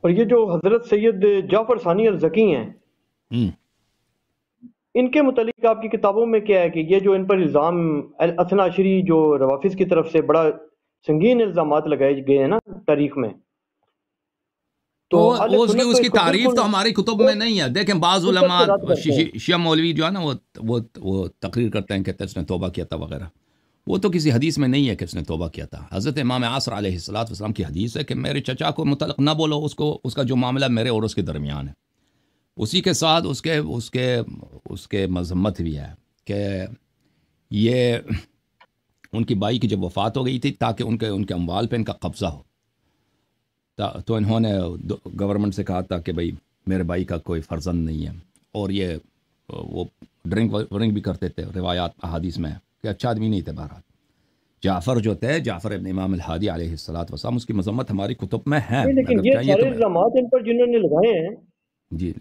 اور یہ جو حضرت سید جعفر ثانی الزکی ہیں ان کے متعلق آپ کی کتابوں میں کیا ہے کہ یہ جو ان پر الزام الزامشری جو روافظ کی طرف سے بڑا سنگین الزامات لگائے گئے ہیں نا تاریخ میں تو اس کی تعریف تو ہماری کتب میں نہیں ہے دیکھیں بعض شیعہ مولوی جو ہے نا وہ تقریر کرتے ہیں نے توبہ کیا تھا وغیرہ وہ تو کسی حدیث میں نہیں ہے کہ اس نے توبہ کیا تھا حضرت امام آصر علیہ الصلاۃ وسلم کی حدیث ہے کہ میرے چچا کو متعلق نہ بولو اس کو اس کا جو معاملہ میرے اور اس کے درمیان ہے اسی کے ساتھ اس کے اس کے اس کے مذمت بھی ہے کہ یہ ان کی بائی کی جب وفات ہو گئی تھی تاکہ ان کے ان کے اموال پہ ان کا قبضہ ہو تو انہوں نے گورنمنٹ سے کہا تھا کہ بھائی میرے بھائی کا کوئی فرزند نہیں ہے اور یہ وہ ڈرنک ورنک بھی کرتے تھے روایات احادیث میں ہے کہ اچھا آدمی نہیں تھے بہرحال جعفر جو تھے جعفر ابن امام الحادی علیہ السلاۃ وسلم اس کی مذمت ہماری کتب میں ہے لیکن یہ سارے الزامات ان پر جنہوں نے لگائے ہیں جی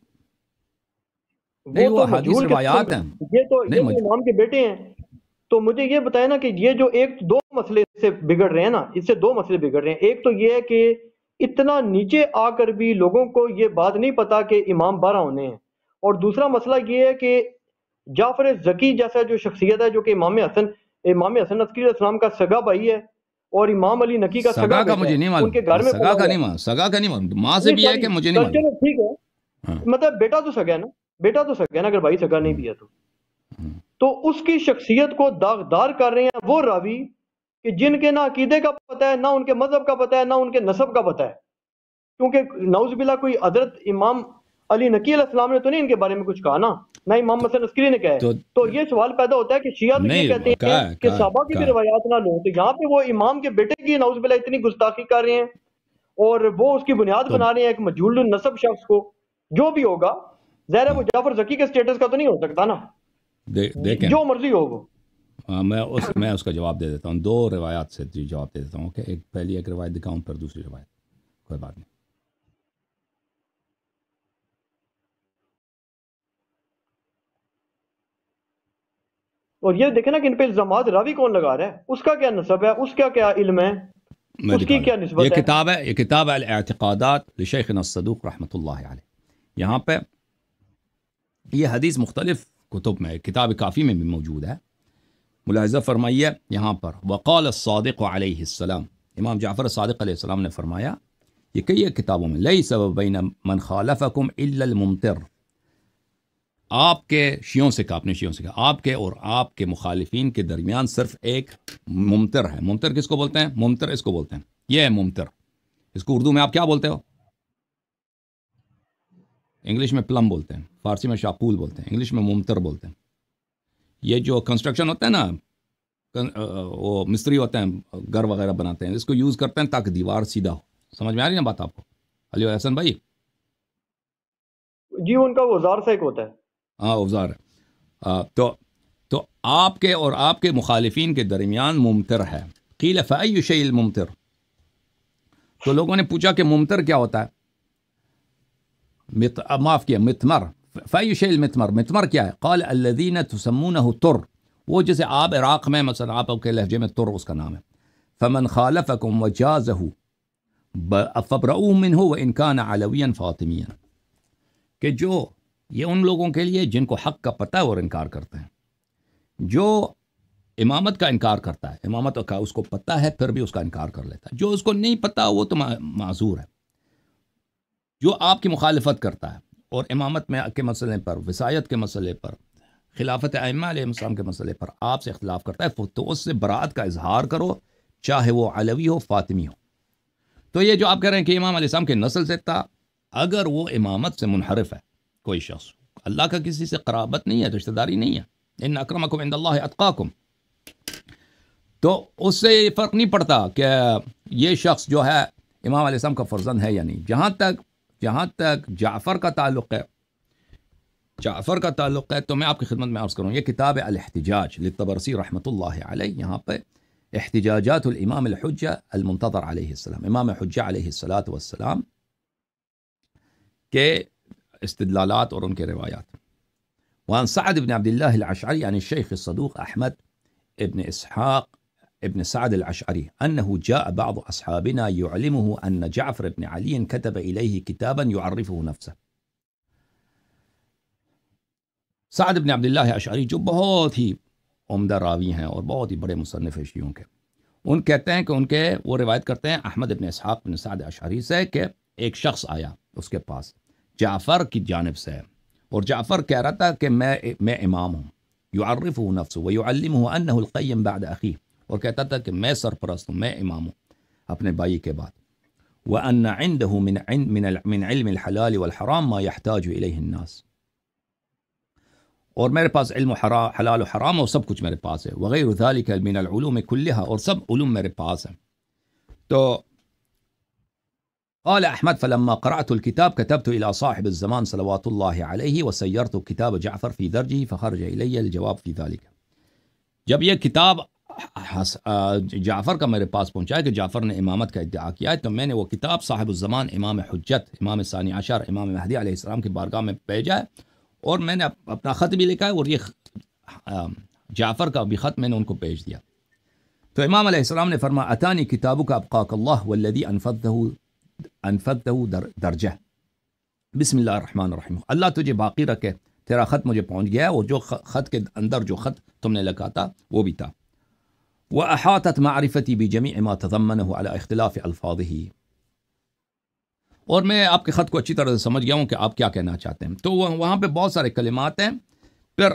نہیں وہ حدیث روایات ہیں یہ تو امام کے بیٹے ہیں تو مجھے یہ بتائیں نا کہ یہ جو ایک دو مسئلے سے بگڑ رہے ہیں نا اس سے دو مسئلے بگڑ رہے ہیں ایک تو یہ ہے کہ اتنا نیچے آ کر بھی لوگوں کو یہ بات نہیں پتا کہ امام بارہ ہونے ہیں اور دوسرا مسئلہ یہ ہے کہ جعفر ذکی جیسا جو شخصیت ہے جو کہ امام حسن امام حسن عسکری علیہ السلام کا سگا بھائی ہے اور امام علی نقی کا سگا کا کا کا مجھے نہیں نہیں نہیں سگا سگا ماں سے ٹھیک ہے ہاں۔ مطلب بیٹا تو سگا ہے نا بیٹا تو سگا ہے نا اگر بھائی سگا نہیں بھی ہے تو ہاں۔ تو اس کی شخصیت کو داغدار کر رہے ہیں وہ راوی کہ جن کے نہ عقیدے کا پتہ ہے نہ ان کے مذہب کا پتہ ہے نہ ان کے نصب کا پتہ ہے کیونکہ نعوذ بلا کوئی حضرت امام علی نقی علیہ السلام نے تو نہیں ان کے بارے میں کچھ کہا نا میں امام حسن عسکری نے کہا تو یہ سوال پیدا ہوتا ہے کہ شیعہ تو یہ کہتے ہیں کہ صحابہ کی بھی روایات نہ لوں تو یہاں پہ وہ امام کے بیٹے کی نعوذ بلہ اتنی گستاخی کر رہے ہیں اور وہ اس کی بنیاد بنا رہے ہیں ایک مجھول نصب شخص کو جو بھی ہوگا ظاہر ہے وہ جعفر زکی کے سٹیٹس کا تو نہیں ہو سکتا نا جو مرضی ہوگا ہاں، میں اس میں اس کا جواب دے دیتا ہوں دو روایات سے جواب دے دیتا ہوں کہ ایک پہلی ایک روایت دکھاؤں پر دوسری روایت کوئی بات نہیں اور یہ یہ یہ یہ دیکھیں نا کہ ان پہ پہ الزامات راوی کون لگا رہا ہے ہے ہے ہے ہے ہے اس اس اس کا کا کیا کیا کیا نصب علم کی نسبت کتاب کتاب کتاب الاعتقادات لشیخنا الصدوق اللہ علیہ یہاں حدیث مختلف کتب میں میں کافی بھی موجود ہے ملاحظہ فرمائیے یہاں پر وقال الصادق علیہ السلام امام جعفر صادق علیہ السلام نے فرمایا یہ کئی کتابوں میں لئی سبب بین من خالفکم الا آپ کے شیوں سے کہا اپنے شیوں سے کہا آپ کے اور آپ کے مخالفین کے درمیان صرف ایک ممتر ہے ممتر کس کو بولتے ہیں ممتر اس کو بولتے ہیں یہ ہے ممتر اس کو اردو میں آپ کیا بولتے ہو انگلش میں پلم بولتے ہیں فارسی میں شاپول بولتے ہیں انگلش میں ممتر بولتے ہیں یہ جو کنسٹرکشن ہوتا ہے نا وہ مستری ہوتے ہیں گر وغیرہ بناتے ہیں اس کو یوز کرتے ہیں تاکہ دیوار سیدھا ہو سمجھ میں آ رہی ہے نا بات آپ کو علی احسن بھائی جی ان کا وہ زار سے ایک ہوتا ہے ہاں ہے تو تو آپ کے اور آپ کے مخالفین کے درمیان ممتر ہے قیل فعی شعیل ممتر تو لوگوں نے پوچھا کہ ممتر کیا ہوتا ہے معاف کیا متمر فعی شعی المتمر متمر کیا ہے قال الدین تسمون تر وہ جیسے آپ عراق میں مثلا آپ کے لہجے میں تر اس کا نام ہے فمن خالف کم وجاز ہو و انکان علوین فاطمین کہ جو یہ ان لوگوں کے لیے جن کو حق کا پتہ ہے اور انکار کرتے ہیں جو امامت کا انکار کرتا ہے امامت کا اس کو پتہ ہے پھر بھی اس کا انکار کر لیتا ہے جو اس کو نہیں پتہ وہ تو معذور ہے جو آپ کی مخالفت کرتا ہے اور امامت میں کے مسئلے پر وسایت کے مسئلے پر خلافت علیہ السلام کے مسئلے پر آپ سے اختلاف کرتا ہے تو اس سے برات کا اظہار کرو چاہے وہ علوی ہو فاطمی ہو تو یہ جو آپ کہہ رہے ہیں کہ امام علیہ السلام کے نسل سے تھا اگر وہ امامت سے منحرف ہے کوئی شخص اللہ کا کسی سے قرابت نہیں ہے رشتہ داری نہیں ہے ان اکرم اکم اللہ اطقاقم تو اس سے فرق نہیں پڑتا کہ یہ شخص جو ہے امام علیہ السلام کا فرزند ہے یا نہیں جہاں تک جہاں تک جعفر کا تعلق ہے جعفر کا تعلق ہے تو میں آپ کی خدمت میں عرض کروں یہ کتاب الاحتجاج الحتجاج رحمۃ اللہ علیہ یہاں پہ احتجاجات الامام الحجہ المنتظر علیہ السلام امام حجہ علیہ السلات والسلام کہ استدلالات ورنك روايات وعن سعد بن عبد الله العشعري يعني الشيخ الصدوق أحمد بن إسحاق ابن سعد العشعري أنه جاء بعض أصحابنا يعلمه أن جعفر بن علي كتب إليه كتابا يعرفه نفسه سعد بن عبد الله ہی عمدہ راوی ہیں اور بہت ہی بڑے مصنف ہیں बड़े کے ان کہتے ہیں کہ ان کے وہ روایت کرتے ہیں احمد بن اسحاق بن سعد العشعري سے کہ ایک شخص آیا اس کے پاس جعفر کی جانب سے اور جعفر کہہ رہا تھا کہ میں, میں امام ہوں یعرفه نفسه ويعلمه انه القيم بعد اخيه اور کہتا تھا کہ میں سرپرست ہوں میں امام ہوں اپنے بھائی کے بعد وان عنده من عند من من علم الحلال والحرام ما يحتاج اليه الناس اور میرے پاس علم حلال و حرام اور سب کچھ میرے پاس ہے وغیر ذلك من العلوم كلها اور سب علوم میرے پاس ہیں تو قال أحمد فلما قرأت الكتاب كتبت إلى صاحب الزمان صلوات الله عليه وسيرت كتاب جعفر في درجه فخرج إلي الجواب في ذلك جب یہ کتاب جعفر کا میرے پاس پہنچا ہے کہ جعفر نے امامت کا ادعا کیا ہے تو میں نے وہ کتاب صاحب الزمان امام حجت امام ثانی عشر امام مہدی علیہ السلام کی بارگاہ میں بھیجا ہے اور میں نے اپنا خط بھی لکھا ہے اور یہ جعفر کا بھی خط میں نے ان کو بھیج دیا تو امام علیہ السلام نے فرما فرماعتانی کتابوں کا ابقاک اللہ و لدی انفت در درجہ بسم اللہ الرحمن الرحیم اللہ تجھے باقی رکھے تیرا خط مجھے پہنچ گیا اور جو خط کے اندر جو خط تم نے لکھا تھا وہ بھی تھا وہ احاطت معرفتی بھی جمی اما تضمن ہو اللہ اختلاف الفاظ ہی اور میں آپ کے خط کو اچھی طرح سے سمجھ گیا ہوں کہ آپ کیا کہنا چاہتے ہیں تو وہاں پہ بہت سارے کلمات ہیں پھر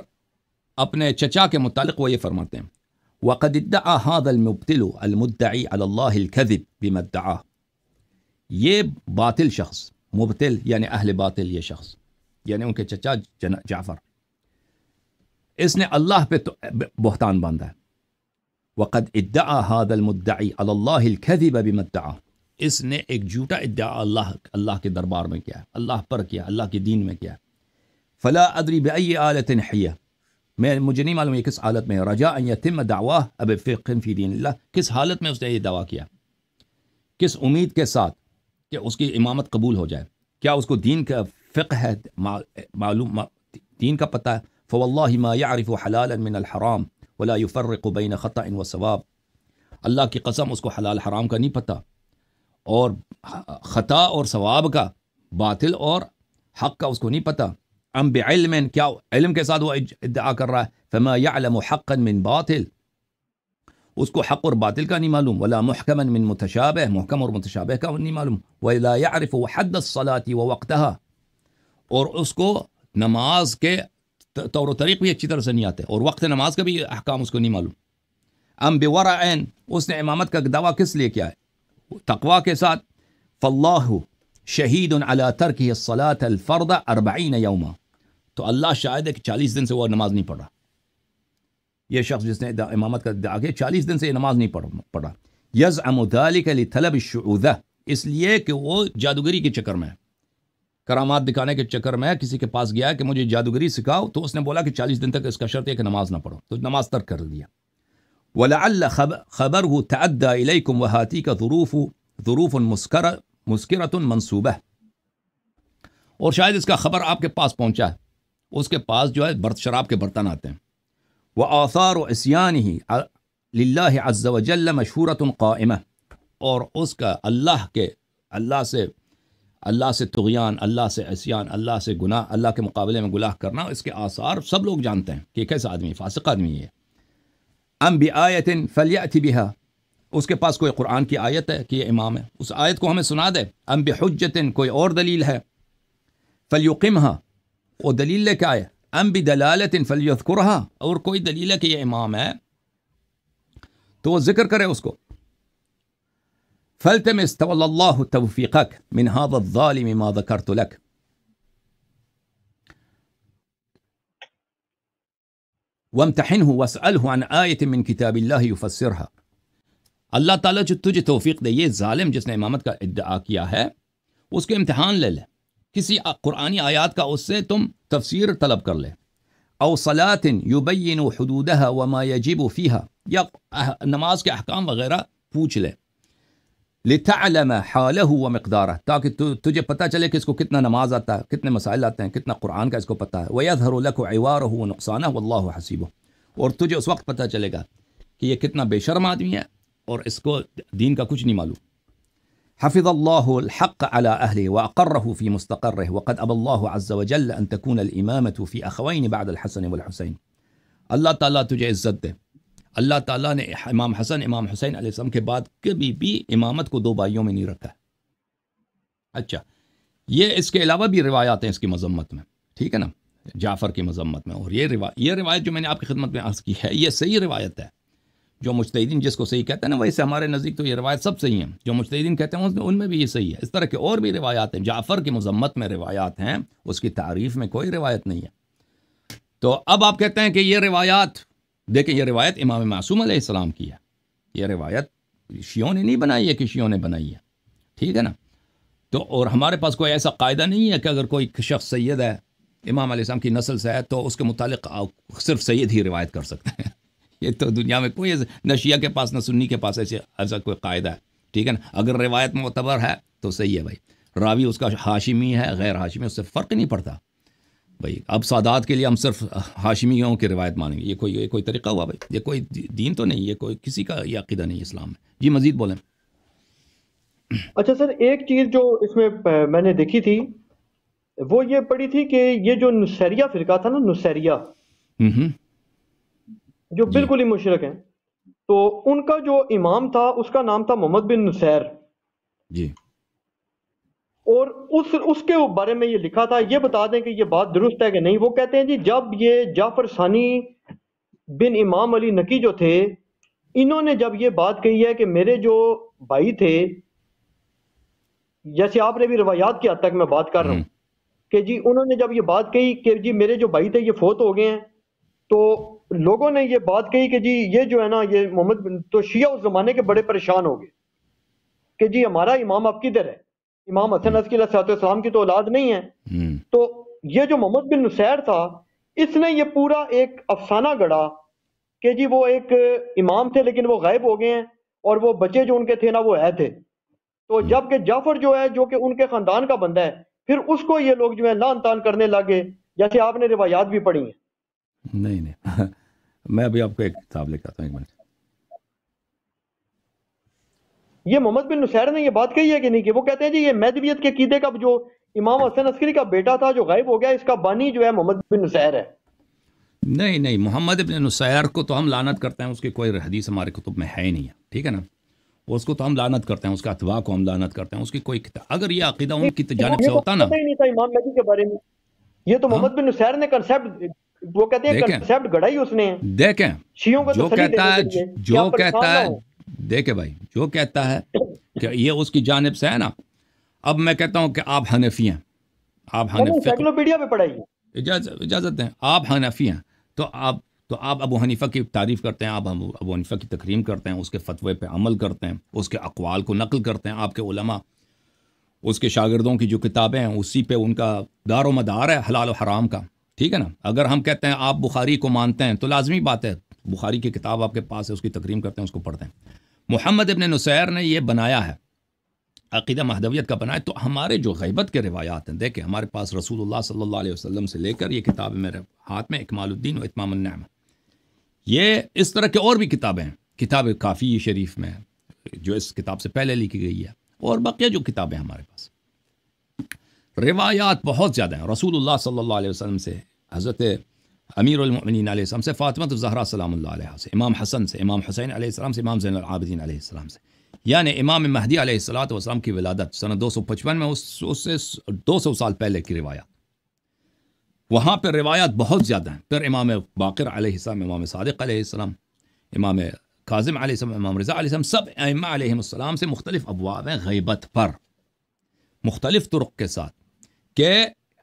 اپنے چچا کے متعلق وہ یہ فرماتے ہیں وقد ادعى هذا المبتل المدعي على الله الكذب بما ادعاه یہ باطل شخص مبتل یعنی اہل باطل یہ شخص یعنی ان کے چچا جعفر اس نے اللہ پہ تو بہتان باندھا وقد ادعا هذا المدعي على الله الكذب بما ادعى اس نے ایک جھوٹا ادعا اللہ اللہ کے دربار میں کیا اللہ پر کیا اللہ کے دین میں کیا فلا ادری بای بالتن حیہ میں مجھے نہیں معلوم یہ کس حالت میں ان يتم دعواه اب فی دين الله کس حالت میں اس نے یہ دعویٰ کیا کس امید کے ساتھ کہ اس کی امامت قبول ہو جائے کیا اس کو دین کا فقہ ہے معلوم دین کا پتہ ہے اللہ کی قسم اس کو حلال حرام کا نہیں پتہ اور خطا اور ثواب کا باطل اور حق کا اس کو نہیں پتہ ام بعلم کیا علم کے ساتھ وہ ادعا کر رہا ہے فما یعلم حقا من باطل وسكو حق باطل كان معلوم ولا محكما من متشابه محكم متشابه كان معلوم ولا يعرف حد الصلاة ووقتها اور اسكو نماز کے طور طریق بھی اچھی طرح سے نہیں آتے اور وقت نماز کا بھی احکام اس کو نہیں معلوم ام بورع عین اس نے امامت کا دعویٰ کس لیے کیا ہے تقوا کے ساتھ فلاح شہید علی ترک الصلاة الفرض 40 يوما تو اللہ شاید ہے کہ چالیس دن سے وہ نماز نہیں پڑھ رہا یہ شخص جس نے امامت کا کیا چالیس دن سے یہ نماز نہیں پڑھ پڑھا یز امدالک علی طلب شعودہ اس لیے کہ وہ جادوگری کے چکر میں کرامات دکھانے کے چکر میں کسی کے پاس گیا کہ مجھے جادوگری سکھاؤ تو اس نے بولا کہ چالیس دن تک اس کا شرط ہے کہ نماز نہ پڑھو تو نماز ترک کر لیا ولا اللہ خبر ہو تعدا علیہ کم وہاتی کا ظروف ظروف المسکر مسکرت المنصوبہ اور شاید اس کا خبر آپ کے پاس پہنچا ہے اس کے پاس جو ہے برت شراب کے برتن آتے ہیں و آثار اسیان ہی و وجل مشہورت قائمہ اور اس کا اللہ کے اللہ سے اللہ سے تغیان اللہ سے اسیان اللہ سے گناہ اللہ کے مقابلے میں گناہ کرنا اس کے آثار سب لوگ جانتے ہیں کہ کیسا آدمی فاسق آدمی ہے امب آیت فلی بہا اس کے پاس کوئی قرآن کی آیت ہے کہ یہ امام ہے اس آیت کو ہمیں سنا دے ام حجن کوئی اور دلیل ہے فلیقم ہاں وہ دلیل لے کے آئے ام بدلالت فلیت کو اور کوئی دلیل ہے کہ یہ امام ہے تو وہ ذکر کرے اس کو فلتم مستفیقرا اللہ من من هذا الظالم ما ذکرت وامتحنه واسأله عن اللہ تعالیٰ جو تجھے توفیق دے یہ ظالم جس نے امامت کا ادعا کیا ہے اس کو امتحان لے لے کسی قرآن آیات کا اس سے تم تفسیر طلب کر لے او سلاطن یوبین و حدودہ و ما و فیحہ یا نماز کے احکام وغیرہ پوچھ لے لتھا علم حال ہُو و مقدار تاکہ تجھے پتہ چلے کہ اس کو کتنا نماز آتا ہے کتنے مسائل آتے ہیں کتنا قرآن کا اس کو پتہ ہے ویا دھر ہر و ایوار ہو نقصان اللہ حسیب ہو اور تجھے اس وقت پتہ چلے گا کہ یہ کتنا بے شرم آدمی ہے اور اس کو دین کا کچھ نہیں معلوم حفظ الله الحق على أهله وأقره في مستقره وقد أبى الله عز وجل أن تكون الإمامة في أخوين بعد الحسن والحسين اللہ تعالیٰ تجھے عزت دے اللہ تعالیٰ نے امام حسن امام حسین علیہ السلام کے بعد کبھی بھی امامت کو دو بائیوں میں نہیں رکھا اچھا یہ اس کے علاوہ بھی روایات ہیں اس کی مذمت میں ٹھیک ہے نا جعفر کی مذمت میں اور یہ روایت جو میں نے آپ کی خدمت میں عرض کی ہے یہ صحیح روایت ہے جو مجتہدین جس کو صحیح کہتے ہیں نا ویسے ہمارے نزدیک تو یہ روایت سب صحیح ہیں جو مجتہدین کہتے ہیں میں ان میں بھی یہ صحیح ہے اس طرح کے اور بھی روایات ہیں جعفر کی مذمت میں روایات ہیں اس کی تعریف میں کوئی روایت نہیں ہے تو اب آپ کہتے ہیں کہ یہ روایات دیکھیں یہ روایت امام معصوم علیہ السلام کی ہے یہ روایت شیوں نے نہیں بنائی ہے کہ شیوں نے بنائی ہے ٹھیک ہے نا تو اور ہمارے پاس کوئی ایسا قاعدہ نہیں ہے کہ اگر کوئی شخص سید ہے امام علیہ السلام کی نسل سے ہے تو اس کے متعلق صرف سید ہی روایت کر سکتے ہیں یہ تو دنیا میں کوئی نہ شیعہ کے پاس نہ سنی کے پاس ایسے ایسا کوئی قاعدہ ہے ٹھیک ہے نا اگر روایت معتبر ہے تو صحیح ہے بھائی راوی اس کا ہاشمی ہے غیر ہاشمی اس سے فرق نہیں پڑتا بھائی اب سادات کے لیے ہم صرف ہاشمیوں کی روایت مانیں گے یہ کوئی یہ کوئی طریقہ ہوا بھائی یہ کوئی دین تو نہیں یہ کوئی کسی کا یہ عقیدہ نہیں اسلام میں جی مزید بولیں اچھا سر ایک چیز جو اس میں میں نے دیکھی تھی وہ یہ پڑی تھی کہ یہ جو نصیریہ فرقہ تھا نا نصیریا جو جی۔ بالکل ہی مشرق ہیں تو ان کا جو امام تھا اس کا نام تھا محمد بن نصیر جی اور اس اس کے بارے میں یہ لکھا تھا یہ بتا دیں کہ یہ بات درست ہے کہ نہیں وہ کہتے ہیں جی جب یہ جعفر ثانی بن امام علی نکی جو تھے انہوں نے جب یہ بات کہی ہے کہ میرے جو بھائی تھے جیسے آپ نے بھی روایات کی حد تک میں بات کر رہا ہوں کہ جی انہوں نے جب یہ بات کہی کہ جی میرے جو بھائی تھے یہ فوت ہو گئے ہیں تو لوگوں نے یہ بات کہی کہ جی یہ جو ہے نا یہ محمد بن تو شیعہ اس زمانے کے بڑے پریشان ہو گئے کہ جی ہمارا امام اب کدھر ہے امام حسن نسکی علیہ صلاح السلام کی تو اولاد نہیں ہے تو یہ جو محمد بن نسیر تھا اس نے یہ پورا ایک افسانہ گڑا کہ جی وہ ایک امام تھے لیکن وہ غائب ہو گئے ہیں اور وہ بچے جو ان کے تھے نا وہ ہے تھے تو جب کہ جعفر جو ہے جو کہ ان کے خاندان کا بندہ ہے پھر اس کو یہ لوگ جو ہے لان تان کرنے لگے جیسے آپ نے روایات بھی پڑھی ہیں نہیں نہیں میں ابھی آپ کو ایک کتاب لے کے آتا ہوں ایک منٹ یہ محمد بن نشیر نے یہ بات کہی ہے کہ نہیں کہ وہ کہتے ہیں جی یہ مہدویت کے قیدے کا جو امام حسن عسکری کا بیٹا تھا جو غائب ہو گیا اس کا بانی جو ہے محمد بن نسیر ہے نہیں نہیں محمد بن نسیر کو تو ہم لانت کرتے ہیں اس کی کوئی حدیث ہمارے کتب میں ہے ہی نہیں ہے ٹھیک ہے نا اس کو تو ہم لانت کرتے ہیں اس کا اتوا کو ہم لانت کرتے ہیں اس کی کوئی کتاب اگر یہ عقیدہ ان کی جانب سے ہوتا نا نہیں تھا امام مہدی کے بارے میں یہ تو ہاں؟ محمد بن نسیر نے کنسیپٹ جانب سے نا اب میں کہتا ہوں کہ آپ ہنفی ہیں تو آپ تو آپ ابو حنیفہ کی تعریف کرتے ہیں آپ ابو حنیفہ کی تقریم کرتے ہیں اس کے فتوے پہ عمل کرتے ہیں اس کے اقوال کو نقل کرتے ہیں آپ کے علماء اس کے شاگردوں کی جو کتابیں ہیں اسی پہ ان کا دار و مدار ہے حلال و حرام کا ٹھیک ہے نا اگر ہم کہتے ہیں آپ بخاری کو مانتے ہیں تو لازمی بات ہے بخاری کی کتاب آپ کے پاس ہے اس کی تقریم کرتے ہیں اس کو پڑھتے ہیں محمد ابن نصیر نے یہ بنایا ہے عقیدہ مہدویت کا بنایا تو ہمارے جو غیبت کے روایات ہیں دیکھیں ہمارے پاس رسول اللہ صلی اللہ علیہ وسلم سے لے کر یہ کتاب میرے ہاتھ میں اکمال الدین و اتمام النعم یہ اس طرح کے اور بھی کتابیں ہیں کتاب کافی شریف میں جو اس کتاب سے پہلے لکھی گئی ہے اور باقیہ جو کتابیں ہمارے پاس روایات بہت زیادہ ہیں رسول اللہ صلی اللہ علیہ وسلم سے حضرت امیر المؤمنین علیہ السلام سے فاطمہ زہرہ سلام اللہ علیہ سے امام حسن سے امام حسین علیہ السلام سے امام زین العابدین علیہ السلام سے یعنی امام مہدی علیہ السلاۃ والسلام کی ولادت سن دو سو پچپن میں اس اس سے دو سو سال پہلے کی روایات وہاں پہ روایات بہت زیادہ ہیں پھر امام باقر علیہ السلام امام صادق علیہ السلام امام کاظم علیہ السلام امام رضا علیہ السلام سب امہ علیہ السلام سے مختلف ابواب ہیں غیبت پر مختلف طرق کے ساتھ کہ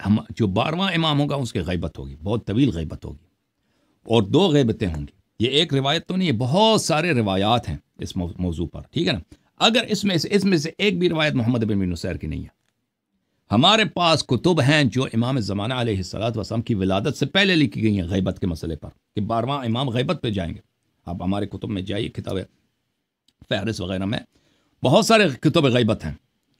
ہم جو بارہواں امام ہوگا اس کی غیبت ہوگی بہت طویل غیبت ہوگی اور دو غیبتیں ہوں گی یہ ایک روایت تو نہیں ہے بہت سارے روایات ہیں اس موضوع پر ٹھیک ہے نا اگر اس میں سے اس میں سے ایک بھی روایت محمد بن نصیر کی نہیں ہے ہمارے پاس کتب ہیں جو امام زمانہ علیہ صلاحت وسلم کی ولادت سے پہلے لکھی گئی ہیں غیبت کے مسئلے پر کہ بارواں امام غیبت پہ جائیں گے آپ ہمارے کتب میں جائیے کتابیں فہرست وغیرہ میں بہت سارے کتب غیبت ہیں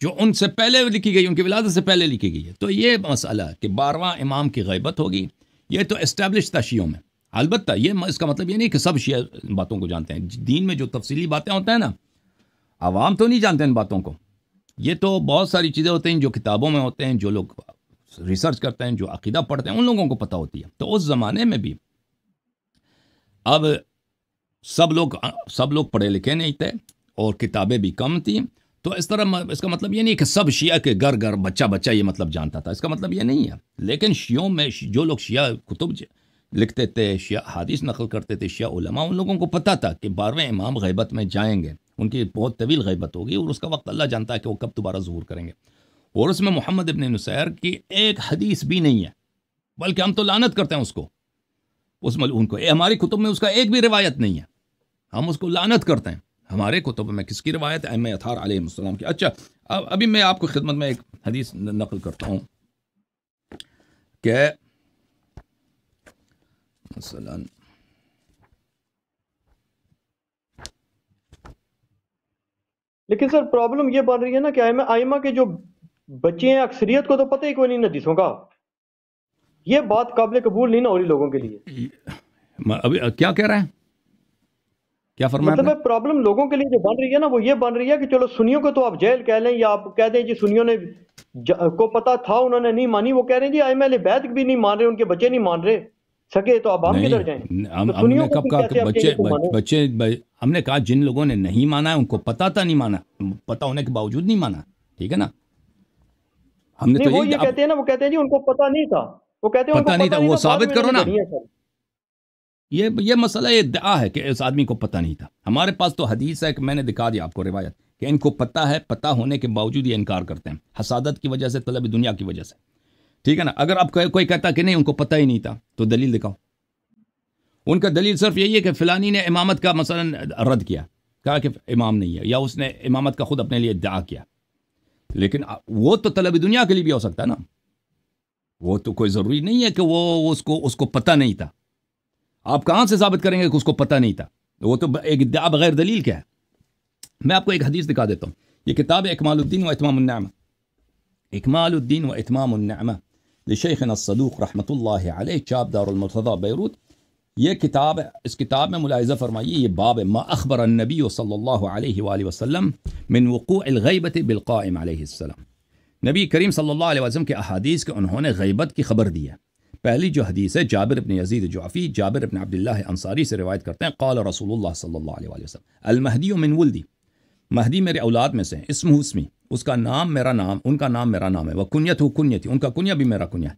جو ان سے پہلے لکھی گئی ان کی ولادت سے پہلے لکھی گئی ہے تو یہ مسئلہ کہ بارواں امام کی غیبت ہوگی یہ تو اسٹیبلش تھا شیعوں میں البتہ یہ اس کا مطلب یہ نہیں کہ سب شیعہ باتوں کو جانتے ہیں جی، دین میں جو تفصیلی باتیں ہوتے ہیں نا عوام تو نہیں جانتے ان باتوں کو یہ تو بہت ساری چیزیں ہوتی ہیں جو کتابوں میں ہوتے ہیں جو لوگ ریسرچ کرتے ہیں جو عقیدہ پڑھتے ہیں ان لوگوں کو پتہ ہوتی ہے تو اس زمانے میں بھی اب سب لوگ سب لوگ پڑھے لکھے نہیں تھے اور کتابیں بھی کم تھیں تو اس طرح اس کا مطلب یہ نہیں کہ سب شیعہ کے گھر گھر بچہ بچہ یہ مطلب جانتا تھا اس کا مطلب یہ نہیں ہے لیکن شیعوں میں جو لوگ شیعہ کتب لکھتے تھے شیعہ حادیث نقل کرتے تھے شیعہ علماء ان لوگوں کو پتہ تھا کہ بارویں امام غیبت میں جائیں گے ان کی بہت طویل غیبت ہوگی اور اس کا وقت اللہ جانتا ہے کہ وہ کب دوبارہ ظہور کریں گے اور اس میں محمد ابن نصیر کی ایک حدیث بھی نہیں ہے بلکہ ہم تو لانت کرتے ہیں اس کو اس ملعون کو اے ہماری کتب میں اس کا ایک بھی روایت نہیں ہے ہم اس کو لانت کرتے ہیں ہمارے کتب میں کس کی روایت ہے اطہار علیہ السلام کی اچھا اب ابھی میں آپ کو خدمت میں ایک حدیث نقل کرتا ہوں کہ مثلا لیکن سر پرابلم یہ بن رہی ہے نا کہ آئمہ آئمہ کے جو بچے ہیں اکثریت کو تو پتہ ہی کوئی نہیں حدیثوں کا یہ بات قابل قبول نہیں نہ ہو رہی لوگوں کے لیے ابھی کیا کہہ رہے ہیں کیا فرمایا مطلب پرابلم لوگوں کے لیے جو بن رہی ہے نا وہ یہ بن رہی ہے کہ چلو سنیوں کو تو آپ جیل کہہ لیں یا آپ کہہ دیں جی سنیوں نے کو پتا تھا انہوں نے نہیں مانی وہ کہہ رہے ہیں جی آئی ایل بیت بھی نہیں مان رہے ان کے بچے نہیں مان رہے سکے تو آپ ہم کدھر جائیں کب کا بچے بچے ہم نے کہا جن لوگوں نے نہیں مانا ہے ان کو پتا تھا نہیں مانا پتا ہونے کے باوجود نہیں مانا ٹھیک ہے نا ہم نے تو یہ کہتے ہیں نا وہ کہتے ہیں جی ان کو پتا نہیں تھا وہ کہتے ہیں پتا نہیں تھا وہ ثابت کرو نا یہ یہ مسئلہ یہ دعا ہے کہ اس آدمی کو پتہ نہیں تھا ہمارے پاس تو حدیث ہے کہ میں نے دکھا دیا آپ کو روایت کہ ان کو پتہ ہے پتہ ہونے کے باوجود یہ انکار کرتے ہیں حسادت کی وجہ سے طلب دنیا کی وجہ سے ٹھیک ہے نا اگر آپ کوئی کہتا کہ نہیں ان کو پتہ ہی نہیں تھا تو دلیل دکھاؤ ان کا دلیل صرف یہی ہے کہ فلانی نے امامت کا مثلا رد کیا کہا کہ امام نہیں ہے یا اس نے امامت کا خود اپنے لیے دعا کیا لیکن وہ تو طلب دنیا کے لیے بھی ہو سکتا ہے نا وہ تو کوئی ضروری نہیں ہے کہ وہ اس کو اس کو پتہ نہیں تھا آپ کہاں سے ثابت کریں گے کہ اس کو پتہ نہیں تھا وہ تو ایک ادعا بغیر دلیل کیا ہے میں آپ کو ایک حدیث دکھا دیتا ہوں یہ کتاب اکمال الدین و اتمام النعمہ اکمال الدین و اتمام النعمہ لشخن الصدوق رحمۃ اللہ علیہ چاپ دار المرتضی بیروت یہ کتاب اس کتاب میں ملاحظہ فرمائیے یہ باب ما اخبر النبی صلی اللہ علیہ وآلہ وسلم من وقوع الغیبت بالقائم علیہ السلام نبی کریم صلی اللہ علیہ وسلم کے احادیث کے انہوں نے غیبت کی خبر دی ہے پہلی جو حدیث ہے جابر ابن یزید جعفی جابر ابن عبداللہ انصاری سے روایت کرتے ہیں قال رسول اللہ صلی اللہ علیہ وآلہ وسلم المہدی من ولدی مہدی میرے اولاد میں سے اسم حسمی اس کا نام میرا نام ان کا نام میرا نام ہے وہ کنیت ہو کنیت ان کا کنیہ بھی میرا کنیا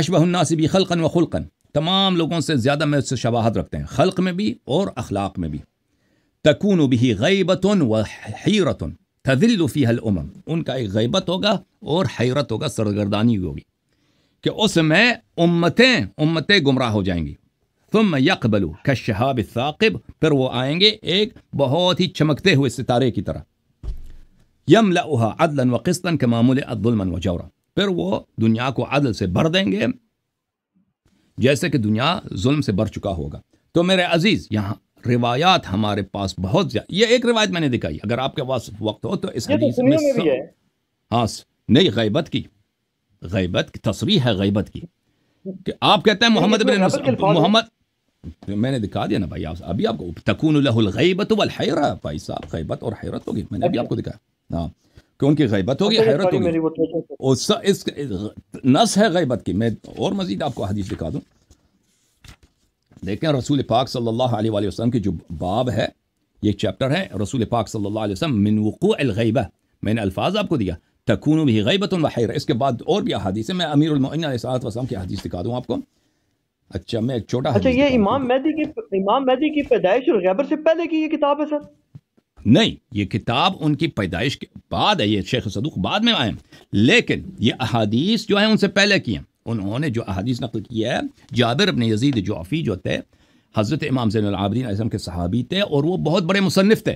اشبُ بھی خلقن و خلقن تمام لوگوں سے زیادہ میں اس سے شباہت رکھتے ہیں خلق میں بھی اور اخلاق میں بھی تکون و بھی غیبۃَََََََََََََََََََََ و تذل تھذلوفى الامم ان کا ایک غیبت ہوگا اور حیرت ہوگا سرگردانی ہوگی کہ اس میں امتیں امتیں گمراہ ہو جائیں گی تم یکبلو کشہاب ثاقب پھر وہ آئیں گے ایک بہت ہی چمکتے ہوئے ستارے کی طرح یم لہا عدل و کے معمول ادب المن و جورا پھر وہ دنیا کو عدل سے بھر دیں گے جیسے کہ دنیا ظلم سے بھر چکا ہوگا تو میرے عزیز یہاں روایات ہمارے پاس بہت زیادہ یہ ایک روایت میں نے دکھائی اگر آپ کے پاس وقت ہو تو اس حدیث میں ہاں نئی غیبت کی غیبت کی تصریح ہے غیبت کی کہ آپ کہتے ہیں محمد بن محمد میں نے دکھا دیا نا بھائی آپ ابھی آپ کو تکون الہ الغیبت والحیرہ بھائی صاحب غیبت اور حیرت ہوگی میں نے ابھی آپ کو دکھایا ہاں کہ ان کی غیبت ہوگی اچھا، حیرت ہوگی اس نس ہے غیبت کی میں اور مزید آپ کو حدیث دکھا دوں دیکھیں رسول پاک صلی اللہ علیہ وآلہ وسلم کی جو باب ہے یہ چیپٹر ہے رسول پاک صلی اللہ علیہ وسلم من وقوع الغیبہ میں نے الفاظ آپ کو دیا تکون بھی غیبت اس کے بعد اور بھی احادیث ہیں میں امیر المعین علیہ صلاحت وسلم کی حدیث دکھا دوں آپ کو اچھا میں ایک چھوٹا اچھا یہ امام مہدی کی امام مہدی کی پیدائش اور غیبر سے پہلے کی یہ کتاب ہے سر نہیں یہ کتاب ان کی پیدائش کے بعد ہے یہ شیخ صدوق بعد میں آئے لیکن یہ احادیث جو ہیں ان سے پہلے کی ہیں انہوں نے جو احادیث نقل کی ہے جابر ابن یزید جو عفی جو تھے حضرت امام زین العابدین اعظم کے صحابی تھے اور وہ بہت بڑے مصنف تھے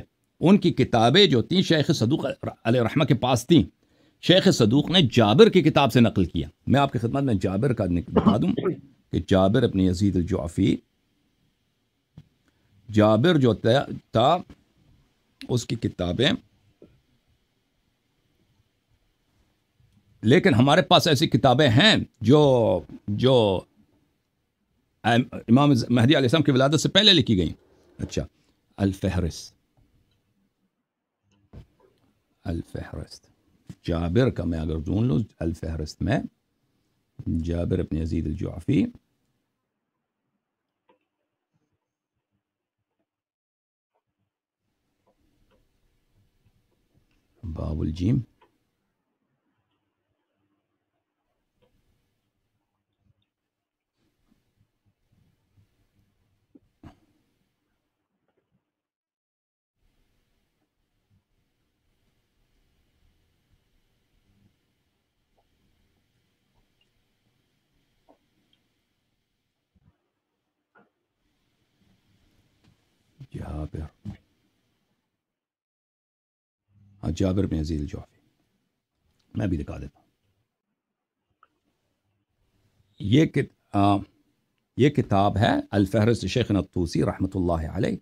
ان کی کتابیں جو تھیں شیخ صدوق علیہ رحمہ کے پاس تھیں شیخ صدوق نے جابر کی کتاب سے نقل کیا میں آپ کی خدمات میں جابر کا بتا دوں کہ جابر اپنی عزید الجعفی جابر جو تھا تا اس کی کتابیں لیکن ہمارے پاس ایسی کتابیں ہیں جو جو امام مہدی علیہ السلام کی ولادت سے پہلے لکھی گئیں اچھا الفہرست الفہرست جابر كما کە یاگەردون و ما جابر بن يزيد الجعفي باب الجيم ہاں، جابر عزیز الجوفی میں بھی دکھا دیتا ہوں یہ کتاب ہے الفہرست شیخ نتوسی رحمۃ اللہ علیہ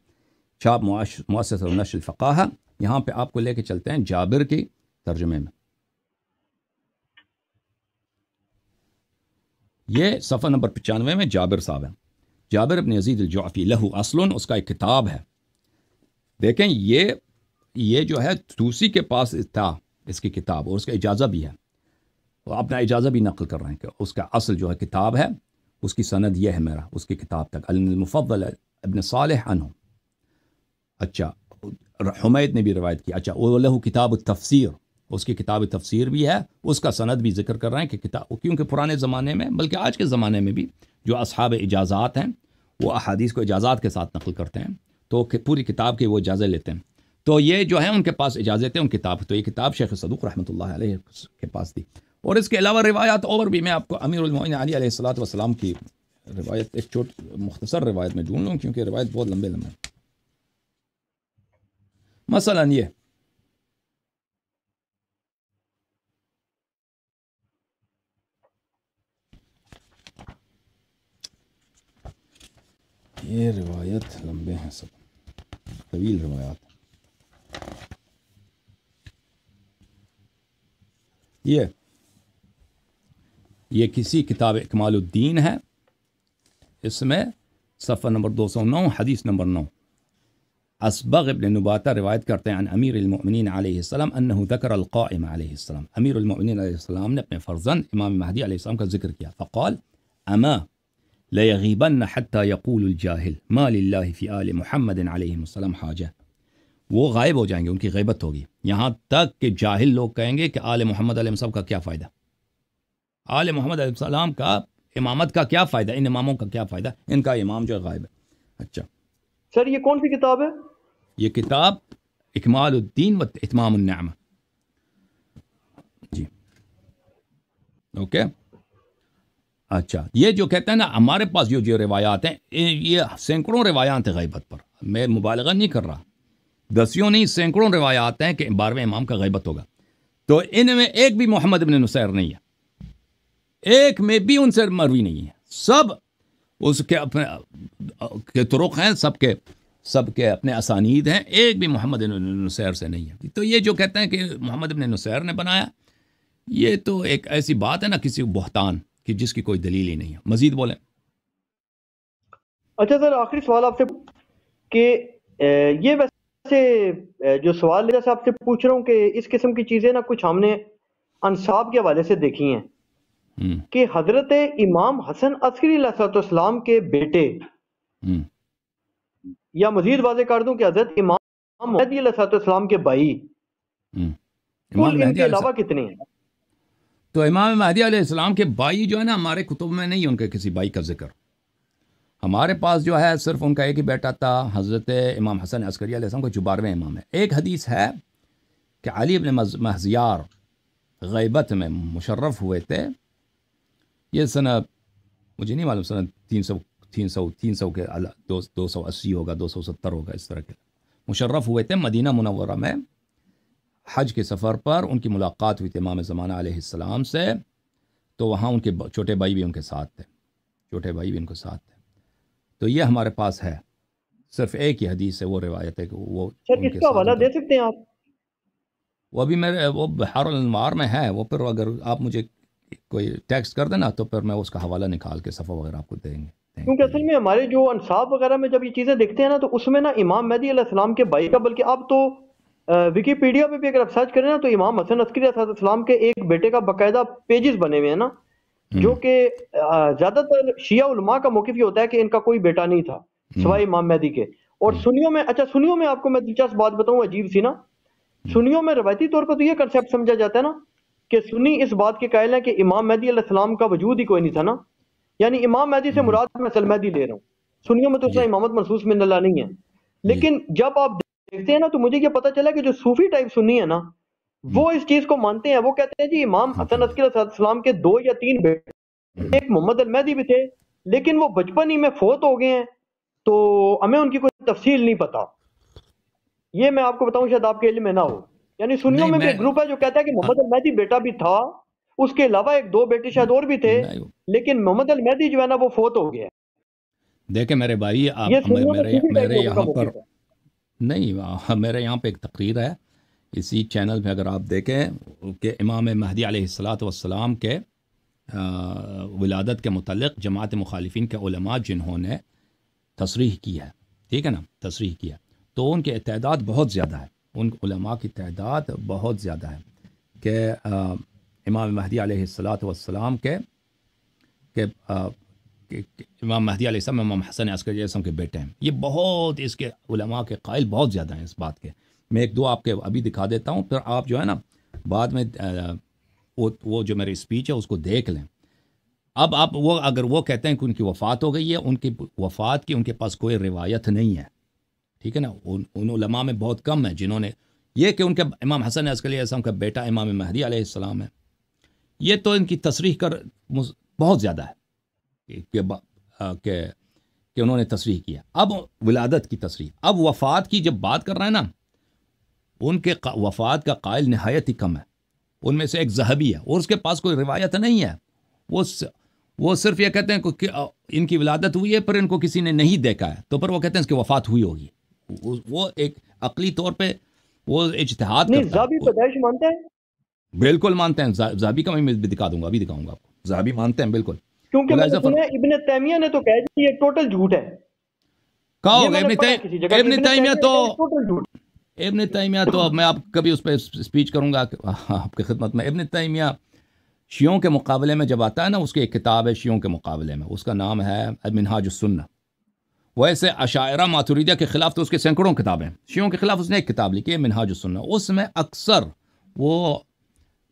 مواصل نش الفقاہ یہاں پہ آپ کو لے کے چلتے ہیں جابر کی ترجمے میں یہ صفحہ نمبر پچانوے میں جابر صاحب ہیں جابر ابن الجعفی لہو اصل اس کا ایک کتاب ہے دیکھیں یہ یہ جو ہے توسی کے پاس تھا اس کی کتاب اور اس کا اجازہ بھی ہے وہ اپنا اجازہ بھی نقل کر رہے ہیں کہ اس کا اصل جو ہے کتاب ہے اس کی سند یہ ہے میرا اس کی کتاب تک المفضل ابن صالح عنہ اچھا حمید نے بھی روایت کی اچھا وہ کتاب کتابِ تفسیر اس کی کتاب تفسیر بھی ہے اس کا سند بھی ذکر کر رہے ہیں کہ کتاب کیونکہ پرانے زمانے میں بلکہ آج کے زمانے میں بھی جو اصحاب اجازات ہیں وہ احادیث کو اجازات کے ساتھ نقل کرتے ہیں تو پوری کتاب کی وہ اجازت لیتے ہیں تو یہ جو ہے ان کے پاس اجازت ہے ان کتاب تو یہ کتاب شیخ صدوق رحمۃ اللہ علیہ کے پاس تھی اور اس کے علاوہ روایات اور بھی میں آپ کو امیر المعین علی علیہ السلاۃ وسلام کی روایت ایک چھوٹ مختصر روایت میں ڈھونڈ لوں کیونکہ روایت بہت لمبے لمبے مثلا یہ یہ روایت لمبے ہیں سب طويل الروايات ये ये किसी किताब इकमालुद्दीन है इसमें सफ़ा नंबर 209 حديث نمبر 9 أسبغ ابن نباتة رواية करते عن أمير المؤمنين عليه السلام أنه ذكر القائم عليه السلام أمير المؤمنين عليه السلام ने فرزان فرزند إمام المهدي عليه السلام का जिक्र فقال أما ليغيبن حتى يقول الجاهل ما لله في آل محمد عليه السلام حاجة وہ غائب ہو جائیں گے ان کی غیبت ہوگی یہاں تک کہ جاہل لوگ کہیں گے کہ آل محمد علیہ السلام کا کیا فائدہ آل محمد علیہ السلام کا امامت کا کیا فائدہ ان اماموں کا کیا فائدہ ان کا امام جو غائب ہے اچھا سر یہ کون سی کتاب ہے یہ کتاب اکمال الدین و اتمام النعمہ جی اوکے اچھا یہ جو کہتے ہیں نا ہمارے پاس جو جو روایات ہیں یہ سینکڑوں روایات ہیں غیبت پر میں مبالغہ نہیں کر رہا دسیوں نہیں سینکڑوں روایات ہیں کہ بارہویں امام کا غیبت ہوگا تو ان میں ایک بھی محمد ابن نصیر نہیں ہے ایک میں بھی ان سے مروی نہیں ہے سب اس کے اپنے کے ترخ ہیں سب کے سب کے اپنے اسانید ہیں ایک بھی محمد ابن نصیر سے نہیں ہے تو یہ جو کہتے ہیں کہ محمد ابن نصیر نے بنایا یہ تو ایک ایسی بات ہے نا کسی بہتان کہ جس کی کوئی دلیل ہی نہیں ہے مزید بولیں اچھا سر آخری سوال آپ سے کہ یہ ویسے جو سوال جیسے آپ سے پوچھ رہا ہوں کہ اس قسم کی چیزیں نا کچھ ہم نے انصاب کے حوالے سے دیکھی ہیں کہ حضرت امام حسن عسکری السلام کے بیٹے یا مزید واضح کر دوں کہ حضرت امام مہدی علیہ السلام کے بھائی ان کے علاوہ کتنے ہیں تو امام مہدی علیہ السلام کے بھائی جو ہے نا ہمارے کتب میں نہیں ان کے کسی بھائی کا ذکر ہمارے پاس جو ہے صرف ان کا ایک ہی بیٹا تھا حضرت امام حسن عسکری علیہ السلام کا جو بارہویں امام ہے ایک حدیث ہے کہ علی ابن مہزیار غیبت میں مشرف ہوئے تھے یہ سنا مجھے نہیں معلوم سنا تین سو تین سو تین سو کے دو سو اسی ہوگا دو سو ستر ہوگا اس طرح کے مشرف ہوئے تھے مدینہ منورہ میں حج کے سفر پر ان کی ملاقات ہوئی امام زمانہ علیہ السلام سے تو وہاں ان کے چھوٹے بھائی بھی ان کے ساتھ تھے چھوٹے بھائی بھی ان کے ساتھ تھے تو یہ ہمارے پاس ہے صرف ایک ہی حدیث ہے وہ روایت ہے کہ وہ حوالہ دے سکتے ہیں آپ وہ ابھی میرے وہ ہیر المار میں ہے وہ پھر اگر آپ مجھے کوئی ٹیکس کر دینا تو پھر میں اس کا حوالہ نکال کے صفحہ وغیرہ آپ کو دیں گے کیونکہ اصل میں ہمارے جو انصاف وغیرہ میں جب یہ چیزیں دیکھتے ہیں نا تو اس میں نا امام مہدی علیہ السلام کے بھائی کا بلکہ اب تو وکیپیڈیا پہ بھی اگر آپ سرچ کریں نا تو امام حسن عسکری علیہ السلام کے ایک بیٹے کا باقاعدہ پیجز بنے ہوئے ہیں نا جو کہ زیادہ تر شیعہ علماء کا موقف یہ ہوتا ہے کہ ان کا کوئی بیٹا نہیں تھا سوائے امام مہدی کے اور سنیوں میں اچھا سنیوں میں آپ کو میں دلچسپ بات بتاؤں عجیب سی نا سنیوں میں روایتی طور پر تو یہ کنسیپٹ سمجھا جاتا ہے نا کہ سنی اس بات کے قائل ہیں کہ امام مہدی علیہ السلام کا وجود ہی کوئی نہیں تھا نا یعنی امام مہدی سے مراد میں اصل مہدی لے رہا ہوں سنیوں میں تو اس جی۔ امامت محسوس میں اللہ نہیں ہے جی۔ لیکن جب آپ دیکھتے ہیں نا تو مجھے یہ پتا چلا کہ جو صوفی ٹائپ سنی ہے نا وہ اس چیز کو مانتے ہیں وہ کہتے ہیں جی امام ہاں جی۔ حسن علیہ السلام کے دو یا تین بیٹے ایک محمد المہدی بھی تھے لیکن وہ بچپن ہی میں فوت ہو گئے ہیں تو ہمیں ان کی کوئی تفصیل نہیں پتا یہ میں آپ کو بتاؤں شاید آپ کے علم میں نہ ہو یعنی سنیوں میں بھی ایک گروپ ہے جو کہتا ہے کہ ہاں۔ محمد المہدی بیٹا بھی تھا اس کے علاوہ ایک دو بیٹے شاید اور بھی تھے لیکن محمد المہدی جو ہے نا وہ فوت ہو گیا دیکھیں میرے بھائی آپ میرے یہاں مطلب پر نہیں میرے یہاں پہ ایک تقریر ہے اسی چینل میں اگر آپ دیکھیں کہ امام مہدی علیہ السلاۃ والسلام کے ولادت کے متعلق جماعت مخالفین کے علماء جنہوں نے تصریح کی ہے ٹھیک ہے نا تصریح کیا ہے تو ان کے تعداد بہت زیادہ ہے ان علماء کی تعداد بہت زیادہ ہے کہ امام مہدی علیہ السلاۃ والسلام کے کہ امام مہدی علیہ السلام امام حسن عسکری علیہ السلام کے بیٹے ہیں یہ بہت اس کے علماء کے قائل بہت زیادہ ہیں اس بات کے میں ایک دو آپ کے ابھی دکھا دیتا ہوں پھر آپ جو ہے نا بعد میں وہ جو میری اسپیچ ہے اس کو دیکھ لیں اب آپ وہ اگر وہ کہتے ہیں کہ ان کی وفات ہو گئی ہے ان کی وفات کی ان کے پاس کوئی روایت نہیں ہے ٹھیک ہے نا ان علماء میں بہت کم ہیں جنہوں نے یہ کہ ان کے امام حسن عسکری علیہ السلام کا بیٹا امام مہدی علیہ السلام ہے یہ تو ان کی تصریح کر بہت زیادہ ہے کہ انہوں نے تصریح کیا اب ولادت کی تصریح اب وفات کی جب بات کر رہے ہیں نا ان کے وفات کا قائل نہایت ہی کم ہے ان میں سے ایک ذہبی ہے اور اس کے پاس کوئی روایت نہیں ہے وہ وہ صرف یہ کہتے ہیں کہ ان کی ولادت ہوئی ہے پر ان کو کسی نے نہیں دیکھا ہے تو پر وہ کہتے ہیں اس کی وفات ہوئی ہوگی وہ ایک عقلی طور پہ وہ اشتہاد میں بالکل مانتے ہیں زہبی کا میں دکھا دوں گا ابھی دکھاؤں گا آپ کو ذہبی مانتے ہیں بالکل کیونکہ میں ابن تیمیہ نے تو کہہ دیا یہ ٹوٹل جھوٹ ہے کہ ابن تیمیہ تو ابن تیمیہ تو میں آپ کبھی اس پہ سپیچ کروں گا آپ کی خدمت میں ابن تیمیہ شیعوں کے مقابلے میں جب آتا ہے نا اس کی ایک کتاب ہے شیعوں کے مقابلے میں اس کا نام ہے منہاج السنہ ویسے عشارہ ماتھوریدیا کے خلاف تو اس کے سینکڑوں کتابیں شیعوں کے خلاف اس نے ایک کتاب لکھی ہے منہاج السنہ اس میں اکثر وہ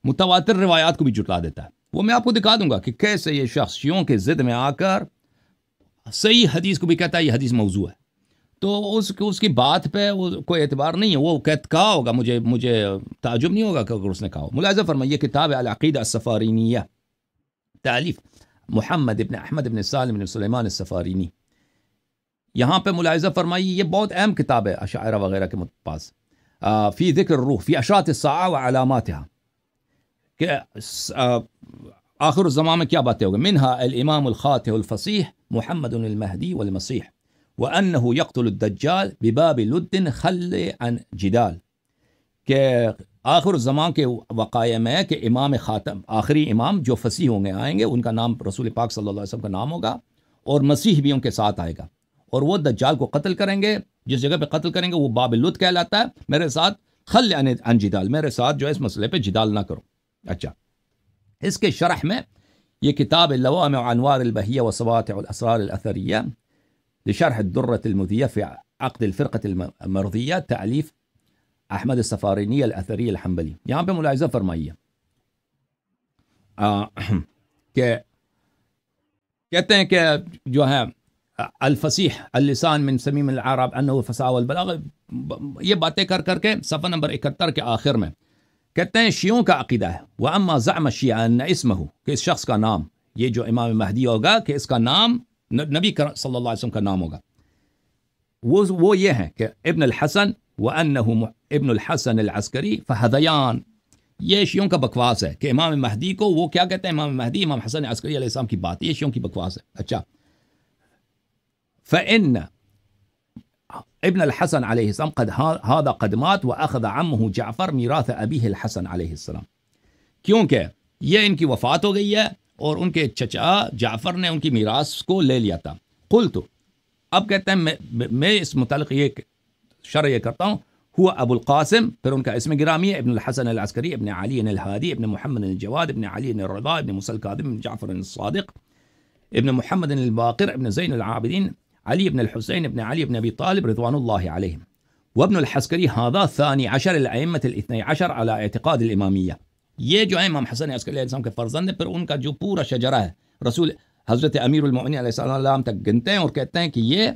متواتر روایات کو بھی جٹلا دیتا ہے وہ میں آپ کو دکھا دوں گا کہ کیسے یہ شخصیوں کے ضد میں آ کر صحیح حدیث کو بھی کہتا ہے یہ حدیث موضوع ہے تو اس کی بات پہ وہ کوئی اعتبار نہیں ہے وہ کہا ہوگا مجھے مجھے تعجب نہیں ہوگا کہ اگر اس نے کہا ہو ملاحظہ فرمائی یہ کتاب ہے العقیدہ سفارینی تعلیف محمد ابن احمد سالم ابن سلیمان سفارینی یہاں پہ ملاحظہ فرمائیے یہ بہت اہم کتاب ہے اشاعرہ وغیرہ کے پاس فی ذکر روح فی اشاط الساعہ و علامات کہ آخر و میں کیا باتیں ہوگی منہا الامام الخاط الفصیح محمد المحدی والمسیح و ان حقطال بابل الدین خل ان جدال کہ آخر و کے وقع میں کہ امام خاتم آخری امام جو فصیح ہوں گے آئیں گے ان کا نام رسول پاک صلی اللہ علیہ وسلم کا نام ہوگا اور مسیح بھی ان کے ساتھ آئے گا اور وہ دجال کو قتل کریں گے جس جگہ پہ قتل کریں گے وہ باب لطف کہلاتا ہے میرے ساتھ خل ان جدال میرے ساتھ جو ہے اس مسئلے پہ جدال نہ کرو اچھا اس کے شرح میں یہ کتاب اللوامع انوار البہیہ و صباطع الاسرار الاثریہ لشرح الدرة المذية في عقد الفرقة المرضية تعليف احمد السفارينية الاثرية الحنبلي یہاں پہ ملاحظہ فرمائیے کہ کہتے ہیں کہ جو ہے الفصیح اللسان من سمیم العرب انه فساو البلاغ یہ باتیں کر کر کے صفحہ نمبر 71 کے آخر میں كتن شيون كعقيدة وأما زعم الشيعة أن اسمه كيس شخص كنام يجو إمام مهدي هوغا كيس كنام نبي صلى الله عليه وسلم كنام هوغا وو يه كابن الحسن وأنه ابن الحسن العسكري فهذيان يه شيون كبكواسة كإمام مهدي كو وو كيا كتن إمام مهدي إمام حسن العسكري عليه السلام كي بات يه شيون كبكواسة أتشا فإن ابن الحسن عليه السلام قد هذا قد مات واخذ عمه جعفر ميراث ابيه الحسن عليه السلام کیونکہ یہ ان کی وفات ہو گئی ہے اور ان کے چچا جعفر نے ان کی میراث کو لے لیا تھا قل تو اب کہتے ہیں میں اس متعلق یہ شرع یہ کرتا ہوں هو ابو القاسم پھر ان کا اسم گرامی ابن الحسن العسكري ابن علي الهادي ابن محمد الجواد ابن علي الرضا ابن مسل القادم ابن جعفر الصادق ابن محمد الباقر ابن زين العابدين علي بن الحسين بن علي بن أبي طالب رضوان الله عليهم وابن الحسكري هذا ثاني عشر الأئمة الاثني عشر على اعتقاد الإمامية یہ جو ہے امام حسن عسکری علیہ السلام کے فرزند ہیں پھر ان کا جو پورا شجرہ ہے رسول حضرت امیر المؤمنین علیہ السلام تک گنتے ہیں اور کہتے ہیں کہ یہ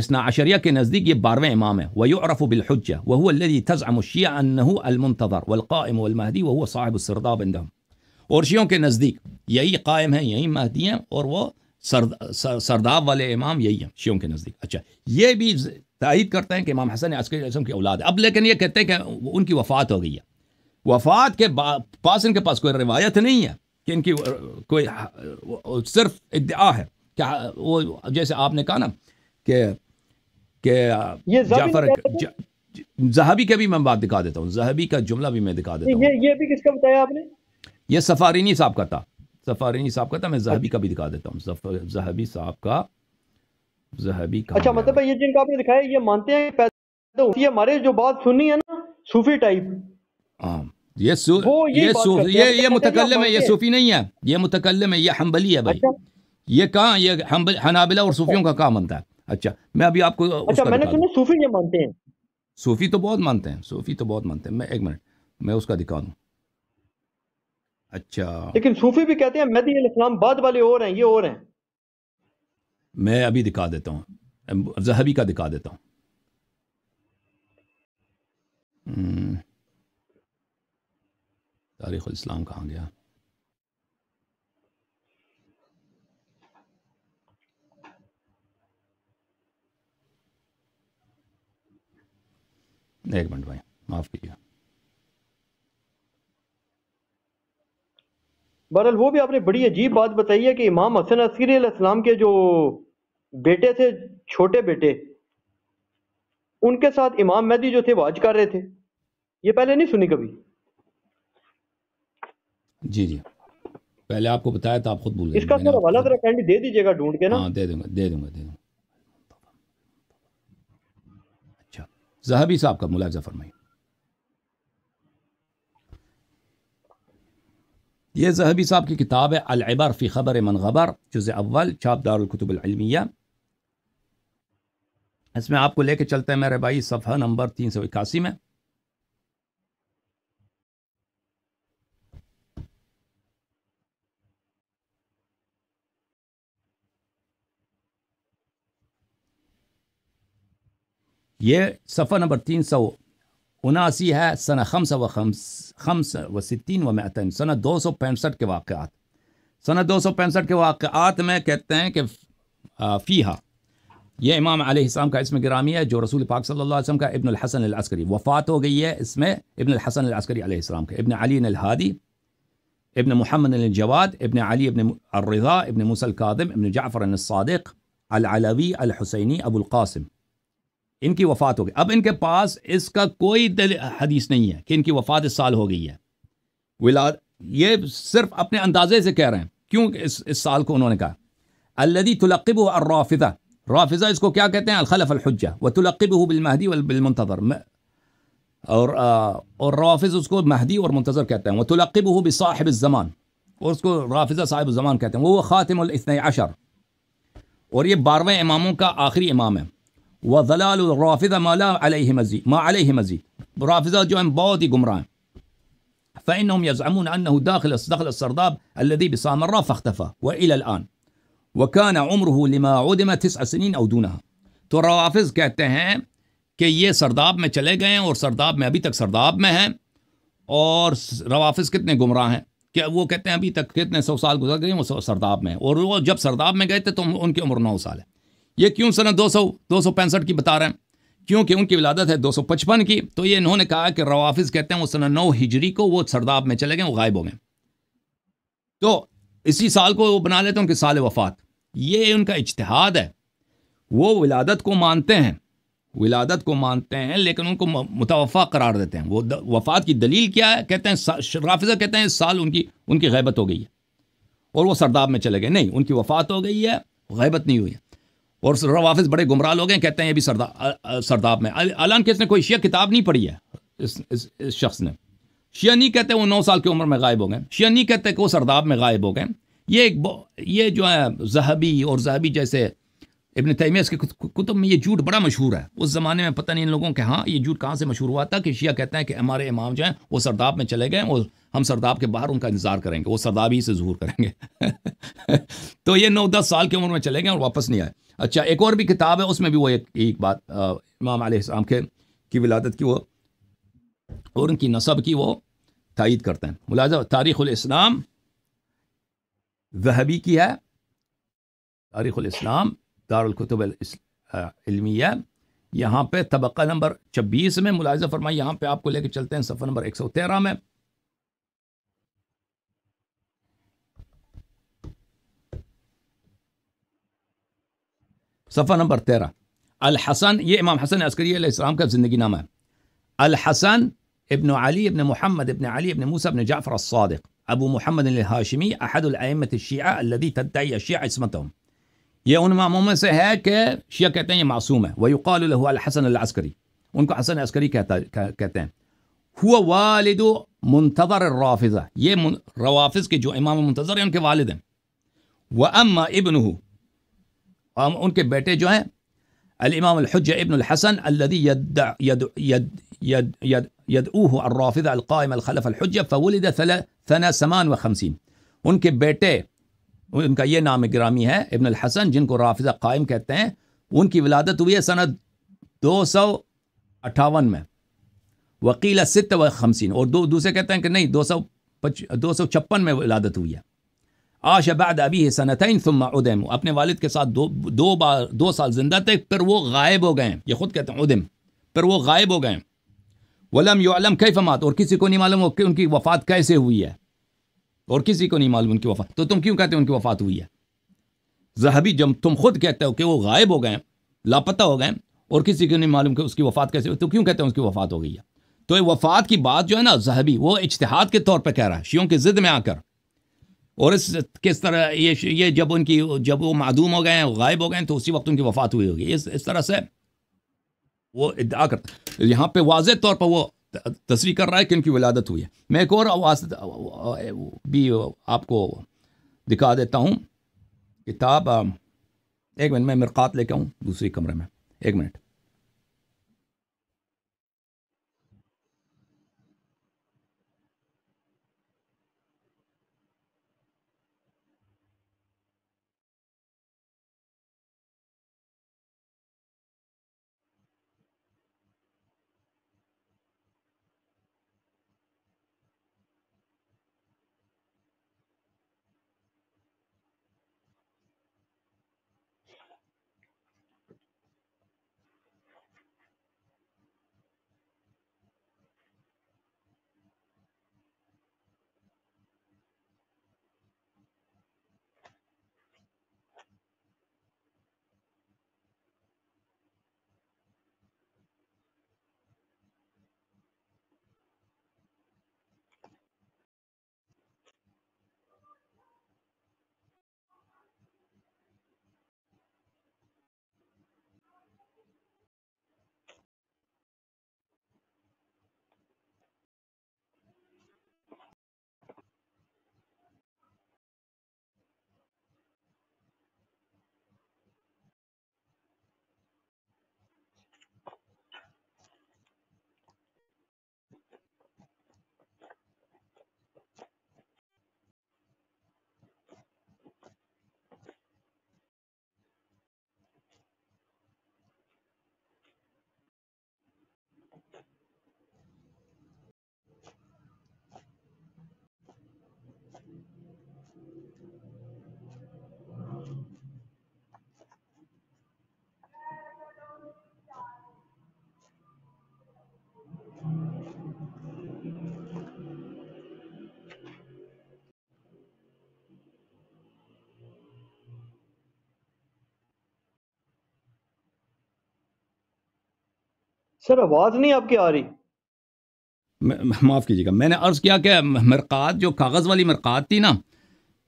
اسنا عشریہ کے نزدیک یہ بارویں امام ہے ویعرف بالحجہ وهو الذي تزعم الشیعہ انه المنتظر والقائم وَالْمَهْدِي وهو صاحب السرداب عندهم اور شیعوں کے نزدیک یہی قائم ہیں یہی مہدی ہیں اور وہ سرد سرداب والے امام یہی ہیں شیوں کے نزدیک اچھا یہ بھی تائید کرتے ہیں کہ امام حسن عسکری السلام کی اولاد ہے اب لیکن یہ کہتے ہیں کہ ان کی وفات ہو گئی ہے وفات کے پاس ان کے پاس کوئی روایت نہیں ہے کہ ان کی کوئی صرف ادعا ہے کہ وہ جیسے آپ نے کہا نا کہ کہ جعفر زہبی کے بھی میں بات دکھا دیتا ہوں زہبی کا جملہ بھی میں دکھا دیتا ہوں یہ بھی کس کا بتایا آپ نے یہ سفارینی صاحب کا تھا سفارینی صاحب کا تھا میں زہبی اچھا۔ کا بھی دکھا دیتا ہوں زہبی صاحب کا زہبی کا اچھا مطلب ہے یہ جن کا آپ نے دکھایا یہ مانتے ہیں پیدا ہوتی ہے ہمارے جو بات سنی ہے نا صوفی ٹائپ ہاں۔ یہ اچھا، متکلم ہے یہ صوفی نہیں ہے یہ متکلم ہے یہ حنبلی ہے بھائی اچھا۔ یہ کہاں یہ حنابلہ اور صوفیوں کا کہاں مانتا ہے اچھا میں ابھی آپ کو اچھا میں نے سنی صوفی یہ مانتے ہیں صوفی تو بہت مانتے ہیں صوفی تو بہت مانتے ہیں میں ایک منٹ میں اس کا دکھا دوں اچھا لیکن صوفی بھی کہتے ہیں مہدی علیہ السلام بعد والے اور ہیں یہ اور ہیں میں ابھی دکھا دیتا ہوں زہبی کا دکھا دیتا ہوں تاریخ الاسلام کہاں گیا ایک منٹ بھائی معاف کیجیے بہرحال وہ بھی آپ نے بڑی عجیب بات بتائی ہے کہ امام حسن عسکری علیہ السلام کے جو بیٹے تھے چھوٹے بیٹے ان کے ساتھ امام مہدی جو تھے وہ آج کر رہے تھے یہ پہلے نہیں سنی کبھی جی جی پہلے آپ کو بتایا تھا آپ خود بول اس کا سر حوالہ ذرا کینڈی دے دیجیے گا ڈھونڈ کے نا ہاں دے دوں گا دے دوں گا دے دوں گا اچھا زہبی صاحب کا ملاحظہ فرمائیے یہ زہبی صاحب کی کتاب ہے العبر فی خبر من غبر جز اول چھاپ دار الکتب العلمیہ اس میں آپ کو لے کے چلتے ہیں میرے بھائی صفحہ نمبر تین سو اکاسی میں یہ صفحہ نمبر تین سو اناسی ہے سنہ خمس و خمس خمس و ستین و مطن سنہ دو سو پینسٹھ کے واقعات سنہ دو سو پینسٹھ کے واقعات میں کہتے ہیں کہ فیحہ یہ امام علیہ السلام کا اسم گرامی ہے جو رسول پاک صلی اللہ علیہ وسلم کا ابن الحسن العسکری وفات ہو گئی ہے اس میں ابن الحسن العسکری علیہ السلام کا ابن علی الحادی ابن محمد الجواد ابن علی ابن الرضا ابن مصلقاد ابن جعفر الصادق العلوی الحسینی ابو القاسم ان کی وفات ہو گئی اب ان کے پاس اس کا کوئی دل حدیث نہیں ہے کہ ان کی وفات اس سال ہو گئی ہے ولاد یہ صرف اپنے اندازے سے کہہ رہے ہیں کیوں اس اس سال کو انہوں نے کہا الدی تلقب و الرافضہ رافضہ اس کو کیا کہتے ہیں الخلف الحجہ و تلقب ہو بالمہدی و بالمنتظر اور اور اور رافض اس کو مہدی اور منتظر کہتے ہیں وہ تلقب ہو بصاحب الزمان اور اس کو رافضہ صاحب الزمان کہتے ہیں وہ خاتم الاثنی عشر اور یہ بارہویں اماموں کا آخری امام ہے و ضلال الرافظ مالا علیہ مزی ما علیہ مزی رافظہ جو ہیں بہت ہی گمراہ ہیں فین السرداب الذي الداخل فاختفى وإلى الآن وكان عمره لما عدم تسع سنين أو دونها تو روافظ کہتے ہیں کہ یہ سرداب میں چلے گئے ہیں اور سرداب میں ابھی تک سرداب میں ہیں اور روافظ کتنے گمراہ ہیں کہ وہ کہتے ہیں ابھی تک کتنے سو سال گزر گئے ہیں وہ سرداب میں ہیں اور وہ جب سرداب میں گئے تھے تو ان کی عمر نو سال ہے یہ کیوں سنت دو سو دو سو پینسٹھ کی بتا رہے ہیں کیونکہ ان کی ولادت ہے دو سو پچپن کی تو یہ انہوں نے کہا کہ روافظ کہتے ہیں وہ سنت نو ہجری کو وہ سرداب میں چلے گئے وہ غائب ہو گئے تو اسی سال کو وہ بنا لیتے ہیں ان کے سال وفات یہ ان کا اجتہاد ہے وہ ولادت کو مانتے ہیں ولادت کو مانتے ہیں لیکن ان کو متوفع قرار دیتے ہیں وہ وفات کی دلیل کیا ہے کہتے ہیں رافظہ کہتے ہیں اس سال ان کی ان کی غیبت ہو گئی ہے اور وہ سرداب میں چلے گئے نہیں ان کی وفات ہو گئی ہے غیبت نہیں ہوئی ہے اور روافظ بڑے گمراہ لوگ ہیں کہتے ہیں یہ سردا سرداب میں الان کے اس نے کوئی شیعہ کتاب نہیں پڑھی ہے اس اس شخص نے شیعہ نہیں کہتے ہیں وہ نو سال کی عمر میں غائب ہو گئے شیعہ نہیں کہتے ہیں کہ وہ سرداب میں غائب ہو گئے یہ ایک یہ جو ہے ذہبی اور ذہبی جیسے ابن تیمیہ اس کے کتب میں یہ جھوٹ بڑا مشہور ہے اس زمانے میں پتہ نہیں ان لوگوں کے ہاں یہ جھوٹ کہاں سے مشہور ہوا تھا کہ شیعہ کہتے ہیں کہ ہمارے امام جو ہیں وہ سرداب میں چلے گئے اور ہم سرداب کے باہر ان کا انتظار کریں گے وہ سرداب ہی سے ظہور کریں گے تو یہ نو دس سال کی عمر میں چلے گئے ہیں اور واپس نہیں آئے اچھا ایک اور بھی کتاب ہے اس میں بھی وہ ایک ایک بات امام علیہ السلام کے کی ولادت کی وہ اور ان کی نصب کی وہ تائید کرتے ہیں ملازم تاریخ الاسلام ذہبی کی ہے تاریخ الاسلام دار علمی علمیہ یہاں پہ طبقہ نمبر چھبیس میں ملازم فرمائی یہاں پہ آپ کو لے کے چلتے ہیں صفحہ نمبر ایک سو تیرہ میں صفحه نمبر 13 الحسن يا امام حسن العسكري عليه السلام كيف زندگی نامه الحسن ابن علي ابن محمد ابن علي ابن موسى ابن جعفر الصادق ابو محمد الهاشمي احد الائمه الشيعه الذي تدعي الشيعه عصمتهم يا اون امام موسى هيك شيعه كتان معصومه ويقال له الحسن العسكري اون حسن العسكري كتان هو والد منتظر الرافضه يا من روافض جو امام منتظر ان يعني كوالد واما ابنه ان کے بیٹے جو ہیں الامام الحج ابن الحسن الدی الرافض القائم الخلف فولد فول سمان و خمسین ان کے بیٹے ان کا یہ نام گرامی ہے ابن الحسن جن کو رافضہ قائم کہتے ہیں ان کی ولادت ہوئی ہے سند دو سو اٹھاون میں وکیل ست و خمسین اور دو دوسرے کہتے ہیں کہ نہیں دو سو پچ دو سو چھپن میں ولادت ہوئی ہے عاش بعد ابھی ہے سنتین سما عدم اپنے والد کے ساتھ دو دو بار دو سال زندہ تھے پھر وہ غائب ہو گئے یہ خود کہتے ہیں ادم پھر وہ غائب ہو گئے ولم یو علم کہ فماعت اور کسی کو نہیں معلوم کہ ان کی وفات کیسے ہوئی ہے اور کسی کو نہیں معلوم ان کی وفات تو تم کیوں کہتے ہو ان کی وفات ہوئی ہے ذہبی جب تم خود کہتے ہو کہ وہ غائب ہو گئے لاپتہ ہو گئے اور کسی کو نہیں معلوم کہ اس کی وفات کیسے ہوئی تو کیوں کہتے ہیں اس کی وفات ہو گئی ہے تو یہ وفات کی بات جو ہے نا ذہبی وہ اجتہاد کے طور پہ کہہ رہا ہے شیوں کی ضد میں آ کر اور اس کس طرح یہ یہ جب ان کی جب وہ معدوم ہو گئے ہیں غائب ہو گئے ہیں تو اسی وقت ان کی وفات ہوئی ہوگی اس اس طرح سے وہ ادعا کر یہاں پہ واضح طور پر وہ تصویر کر رہا ہے کہ ان کی ولادت ہوئی ہے میں ایک اور بھی آپ کو دکھا دیتا ہوں کتاب ایک منٹ میں مرقات لے کے آؤں دوسری کمرے میں ایک منٹ سر آواز نہیں آپ کی آ رہی معاف کیجیے گا میں نے عرض کیا کہ مرقات جو کاغذ والی مرقات تھی نا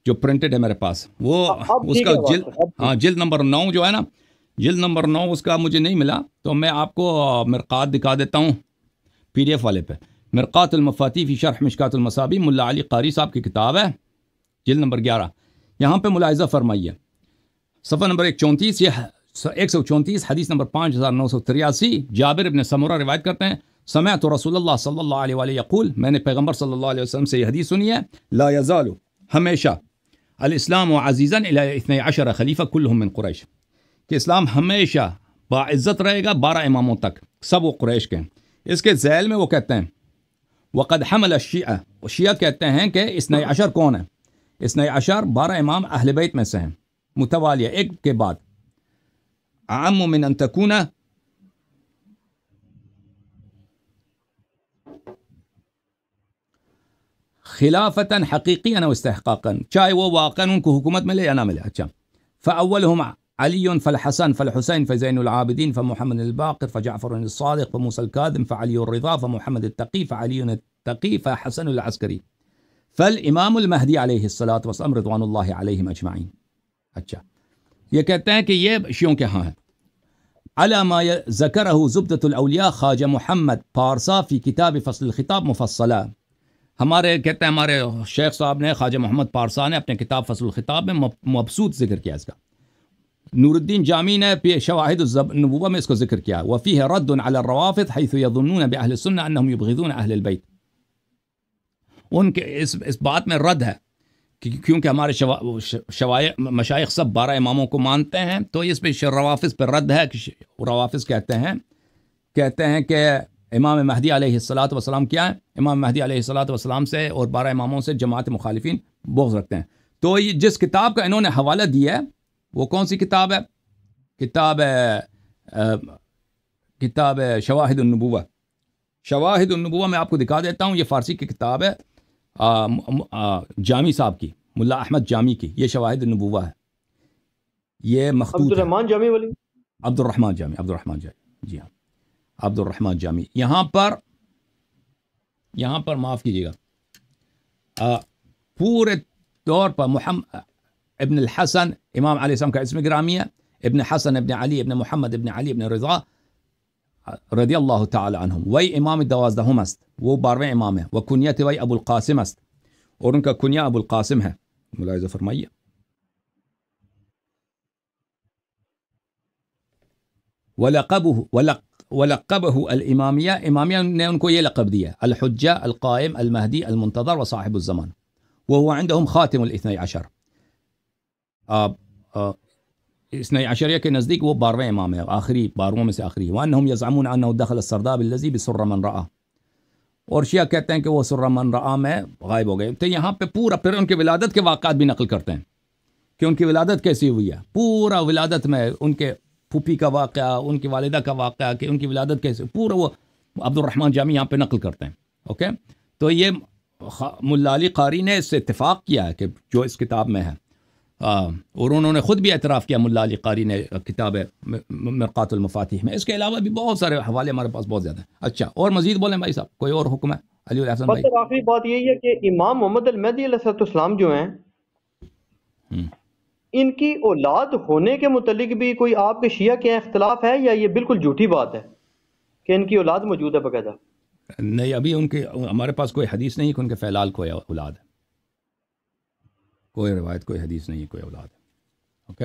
جو پرنٹڈ ہے میرے پاس وہ اس کا جلد ہاں جلد نمبر نو جو ہے نا جلد نمبر نو اس کا مجھے نہیں ملا تو میں آپ کو مرقات دکھا دیتا ہوں پی ڈی ایف والے پہ المفاتی فی شرح مشکات المصابی ملا علی قاری صاحب کی کتاب ہے جلد نمبر گیارہ یہاں پہ ملاحظہ فرمائیے صفحہ نمبر ایک چونتیس یہ ہے ایک سو چونتیس حدیث نمبر پانچ ہزار نو سو تریاسی جابر ابن سمورہ روایت کرتے ہیں سمع تو رسول اللہ صلی اللہ علیہ وآلہ یقول میں نے پیغمبر صلی اللہ علیہ وسلم سے یہ حدیث سنی ہے لا یزال ہمیشہ الاسلام و عزیزن اللہ عشر خلیفہ من قریش کہ اسلام ہمیشہ باعزت رہے گا بارہ اماموں تک سب وہ قریش کے اس کے ذیل میں وہ کہتے ہیں وقد حمل الشیعہ شیعہ کہتے ہیں کہ اسنِ عشر کون ہے اسنِ عشر بارہ امام اہل بیت میں سے ہیں متوالیہ ایک کے بعد أعم من أن تكون خلافة حقيقيا أو استحقاقا شاي وواقن كحكومة ملي أنا ملي أتشام فأولهم علي فالحسن فالحسين فزين العابدين فمحمد الباقر فجعفر الصادق فموسى الكاذب فعلي الرضا فمحمد التقي فعلي التقي فحسن العسكري فالإمام المهدي عليه الصلاة والسلام رضوان الله عليهم أجمعين أتشام یہ کہتے ہیں کہ یہ شیوں کے ہاں ہیں علامہ ذکر ضبط الاولیاء خواجہ محمد پارسا فی کتاب فصل الخطاب مفصلہ ہمارے کہتے ہیں ہمارے شیخ صاحب نے خواجہ محمد پارسا نے اپنے کتاب فصل الخطاب میں مبسوط ذکر کیا اس کا نور الدین جامی نے شواہد النبوہ میں اس کو ذکر کیا وفی ہے رد علی الروافد حیث یظنون بأہل بہل انہم یبغضون اہل البیت ان کے اس اس بات میں رد ہے کیونکہ ہمارے شوا شوائے مشائق سب بارہ اماموں کو مانتے ہیں تو اس پہ روافظ پہ رد ہے کہ روافظ کہتے ہیں کہتے ہیں کہ امام مہدی علیہ السلاۃ وسلام کیا ہے امام مہدی علیہ السلاۃ وسلام سے اور بارہ اماموں سے جماعت مخالفین بغض رکھتے ہیں تو یہ جس کتاب کا انہوں نے حوالہ دیا ہے وہ کون سی کتاب ہے کتاب ہے کتاب ہے شواہد النبوہ شواہد النبوہ میں آپ کو دکھا دیتا ہوں یہ فارسی کی کتاب ہے جامی صاحب کی ملا احمد جامی کی یہ شواہد نبوہ ہے یہ مخصوص الرحمان عبد الرحمٰن جامی عبد الرحمان جامی جی ہاں عبد الرحمٰن جامی یہاں پر یہاں پر معاف کیجیے گا پورے طور پر محمد ابن الحسن امام علیہ السلام کا اسم گرامی ہے ابن حسن ابن علی ابن محمد ابن علی ابن رضا رضي الله تعالى عنهم وي امام دوازدهم است و بارویں امامه و كنيته وي ابو القاسم است اور ان کا ابو القاسم ہے ملاحظه فرمائیے ولقبه ولق ولقبه الإمامية إمامية نے ان کو یہ لقب دیا الحجة القائم المهدي المنتظر وصاحب الزمان وهو عندهم خاتم الاثني عشر اس نئے اشریہ کے نزدیک وہ بارہویں امام ہے آخری بارہوں میں سے آخری وان ہم حوانح عنہ دخل السرداب الزی بسر من رعا اور شیعہ کہتے ہیں کہ وہ سرمن رعا میں غائب ہو گئے تو یہاں پہ پورا پھر ان کے ولادت کے واقعات بھی نقل کرتے ہیں کہ ان کی ولادت کیسی ہوئی ہے پورا ولادت میں ان کے پھوپھی کا واقعہ ان کی والدہ کا واقعہ کہ ان کی ولادت کیسی پورا وہ عبد الرحمٰن جامع یہاں پہ نقل کرتے ہیں اوکے تو یہ ملا ملالی قاری نے اس سے اتفاق کیا ہے کہ جو اس کتاب میں ہے اور انہوں نے خود بھی اعتراف کیا ملا علی قاری نے کتاب مرقات المفاتیح میں اس کے علاوہ بھی بہت سارے حوالے ہمارے پاس بہت زیادہ ہیں اچھا اور مزید بولیں بھائی صاحب کوئی اور حکم ہے علی الحسن بھائی آخری بات یہی ہے کہ امام محمد المدی علیہ السلام جو ہیں ان کی اولاد ہونے کے متعلق بھی کوئی آپ کے شیعہ کے اختلاف ہے یا یہ بالکل جھوٹی بات ہے کہ ان کی اولاد موجود ہے باقاعدہ نہیں ابھی ان کے ہمارے پاس کوئی حدیث نہیں کہ ان کے فیلال کوئی کو اولاد ہے کوئی روایت کوئی حدیث نہیں ہے کوئی اولاد ہے اوکے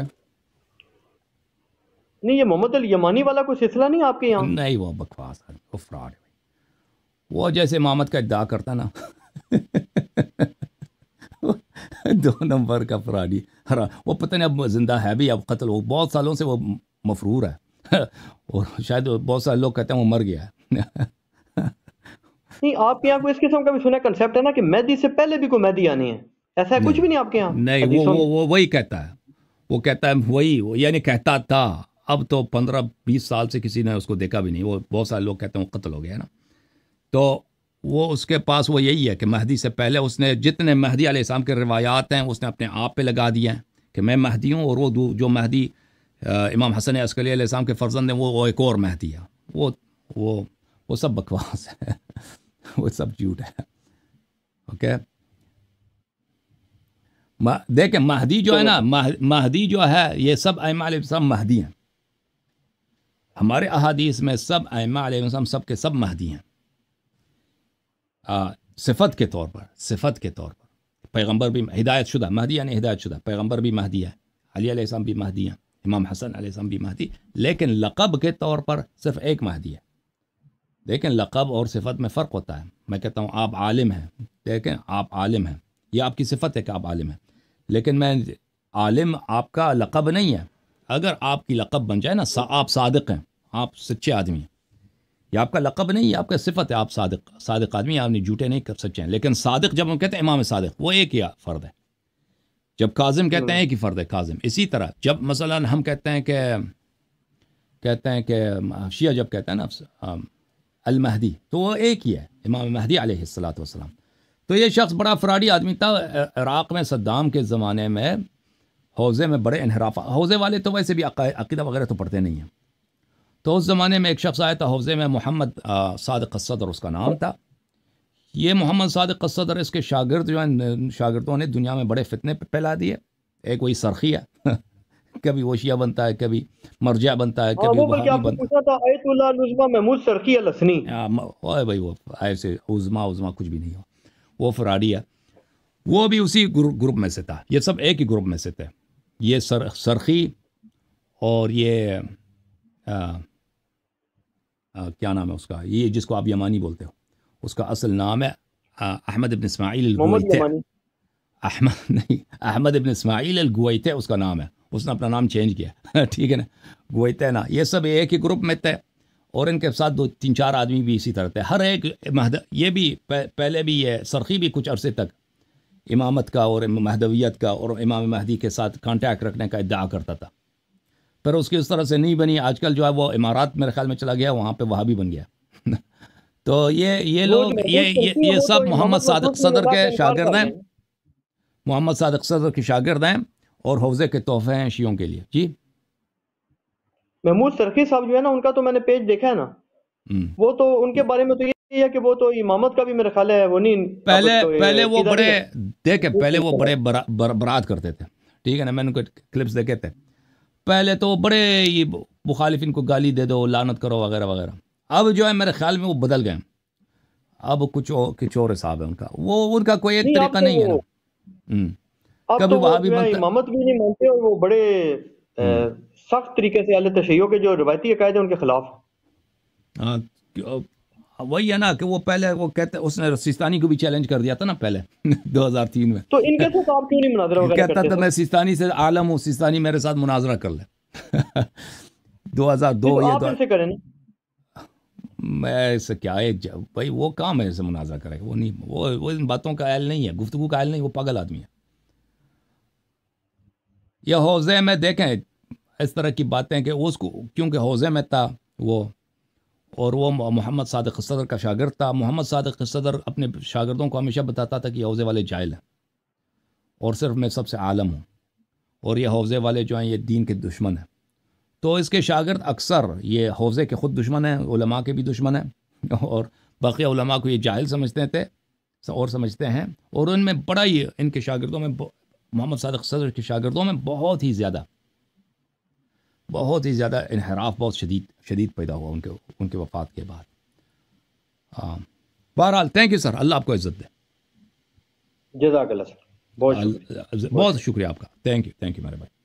نہیں یہ محمد الیمانی والا کوئی سلسلہ نہیں آپ کے یہاں نہیں وہ بکواس ہے وہ فراڈ ہے وہ جیسے امامت کا ادعا کرتا نا دو نمبر کا فراڈی وہ پتہ نہیں اب زندہ ہے بھی اب قتل ہو بہت سالوں سے وہ مفرور ہے اور شاید بہت سارے لوگ کہتے ہیں وہ مر گیا ہے نہیں آپ کے یہاں کوئی اس قسم کا بھی سنا کنسیپٹ ہے نا کہ مہدی سے پہلے بھی کوئی مہدی آنی ہے ایسا کچھ بھی نہیں آپ کے یہاں نہیں وہ وہی کہتا ہے وہ کہتا ہے وہی یعنی کہتا تھا اب تو پندرہ بیس سال سے کسی نے اس کو دیکھا بھی نہیں وہ بہت سارے لوگ کہتے ہیں وہ قتل ہو گیا نا تو وہ اس کے پاس وہ یہی ہے کہ مہدی سے پہلے اس نے جتنے مہدی علیہ السلام کے روایات ہیں اس نے اپنے آپ پہ لگا دیے ہیں کہ میں مہدی ہوں اور وہ جو مہدی امام حسن اسکلی علیہ السلام کے فرزند ہیں وہ ایک اور مہدی ہے وہ وہ وہ سب بکواس ہے وہ سب جھوٹ ہے اوکے okay? دیکھیں مہدی جو ہے نا مہدی جو ہے یہ سب اعمہ علیہ السلام مہدی ہیں ہمارے احادیث میں سب اعمہ علیہ السلام سب کے سب مہدی ہیں صفت کے طور پر صفت کے طور پر پیغمبر بھی ہدایت شدہ مہدی یعنی ہدایت شدہ پیغمبر بھی مہدی ہے علی علیہ السلام بھی مہدی ہیں امام حسن علیہ السلام بھی مہدی لیکن لقب کے طور پر صرف ایک مہدی ہے لیکن لقب اور صفت میں فرق ہوتا ہے میں کہتا ہوں آپ عالم ہیں دیکھیں آپ عالم ہیں یہ آپ کی صفت ہے کہ آپ عالم ہیں لیکن میں عالم آپ کا لقب نہیں ہے اگر آپ کی لقب بن جائے نا آپ صادق ہیں آپ سچے آدمی ہیں یہ آپ کا لقب نہیں ہے آپ کا صفت ہے آپ صادق صادق آدمی آپ نے جھوٹے نہیں کر سچے ہیں لیکن صادق جب ہم کہتے ہیں امام صادق وہ ایک ہی فرد ہے جب کاظم کہتے ہیں ایک ہی فرد ہے کاظم اسی طرح جب مثلا ہم کہتے ہیں کہ کہتے ہیں کہ شیعہ جب کہتے ہیں نا المہدی تو وہ ایک ہی ہے امام مہدی علیہ السلاۃ وسلم تو یہ شخص بڑا فراڈی آدمی تھا عراق میں صدام کے زمانے میں حوضے میں بڑے انحراف حوضے والے تو ویسے بھی عقیدہ وغیرہ تو پڑھتے نہیں ہیں تو اس زمانے میں ایک شخص آیا تھا حوضے میں محمد صادق صدر اس کا نام تھا یہ محمد صادق صدر اس کے شاگرد جو ہیں شاگردوں نے دنیا میں بڑے فتنے پھیلا دیے ایک وہی سرخی ہے کبھی شیعہ بنتا ہے کبھی مرجع بنتا ہے ہاں، کبھی بھائی وہ ایسے عظمہ عظما کچھ بھی نہیں ہو وہ فراری ہے وہ بھی اسی گروپ میں سے تھا یہ سب ایک ہی گروپ میں سے تھے یہ سر سرخی اور یہ کیا نام ہے اس کا یہ جس کو آپ یمانی بولتے ہو اس کا اصل نام ہے احمد ابن اسماعیل الگویتے احمد نہیں احمد ابن اسماعیل الگویت اس کا نام ہے اس نے اپنا نام چینج کیا ٹھیک ہے نا نا یہ سب ایک ہی گروپ میں تھے اور ان کے ساتھ دو تین چار آدمی بھی اسی طرح تھے ہر ایک مہد یہ بھی پہلے بھی یہ سرخی بھی کچھ عرصے تک امامت کا اور مہدویت کا اور امام مہدی کے ساتھ کانٹیکٹ رکھنے کا ادعا کرتا تھا پر اس کی اس طرح سے نہیں بنی آج کل جو ہے وہ امارات میرے خیال میں چلا گیا وہاں پہ وہاں بھی بن گیا تو یہ یہ لوگ یہ یہ سب محمد صادق صدر کے شاگرد ہیں محمد صادق صدر کے شاگرد ہیں اور حوضے کے تحفے ہیں شیعوں کے لیے جی محمود سرخی صاحب جو ہے نا ان کا تو میں نے پیج دیکھا ہے نا وہ تو ان کے بارے میں تو یہ ہے کہ وہ تو امامت کا بھی میرے خیال ہے وہ نہیں پہلے پہلے وہ بڑے دیکھیں پہلے وہ بڑے برات کرتے تھے ٹھیک ہے نا میں ان کو کلپس دیکھے تھے پہلے تو بڑے یہ مخالف ان کو گالی دے دو لانت کرو وغیرہ وغیرہ اب جو ہے میرے خیال میں وہ بدل گئے اب کچھ کچھ اور حساب ہے ان کا وہ ان کا کوئی ایک طریقہ نہیں ہے نا کبھی وہاں بھی امامت بھی نہیں مانتے اور وہ بڑے سخت طریقے سے اہل تشہیوں کے جو روایتی عقائد ہیں ان کے خلاف ہاں، وہی ہے نا کہ وہ پہلے وہ کہتے اس نے سیستانی کو بھی چیلنج کر دیا تھا نا پہلے دو ہزار تین میں تو ان کے ساتھ آپ کیوں نہیں مناظرہ وغیرہ کہتا تھا میں سیستانی سے عالم ہوں سیستانی میرے ساتھ مناظرہ کر لے دو ہزار دو یہ تو آپ کریں میں اس سے کیا ہے بھائی وہ کام ہے اسے مناظرہ کرے وہ نہیں وہ وہ ان باتوں کا اہل نہیں ہے گفتگو کا اہل نہیں وہ پاگل آدمی ہے یہ حوضے میں دیکھیں اس طرح کی باتیں کہ اس کو کیونکہ حوضے میں تھا وہ اور وہ محمد صادق صدر کا شاگرد تھا محمد صادق صدر اپنے شاگردوں کو ہمیشہ بتاتا تھا کہ یہ حوضے والے جائل ہیں اور صرف میں سب سے عالم ہوں اور یہ حوضے والے جو ہیں یہ دین کے دشمن ہیں تو اس کے شاگرد اکثر یہ حوضے کے خود دشمن ہیں علماء کے بھی دشمن ہیں اور باقی علماء کو یہ جاہل سمجھتے تھے اور سمجھتے ہیں اور ان میں بڑا ہی ان کے شاگردوں میں محمد صادق صدر کے شاگردوں میں بہت ہی زیادہ بہت ہی زیادہ انحراف بہت شدید شدید پیدا ہوا ان کے ان کے وفات کے بعد ہاں بہرحال تھینک یو سر اللہ آپ کو عزت دے جزاک اللہ سر بہت شکریہ آپ کا تھینک یو تھینک یو میرے بھائی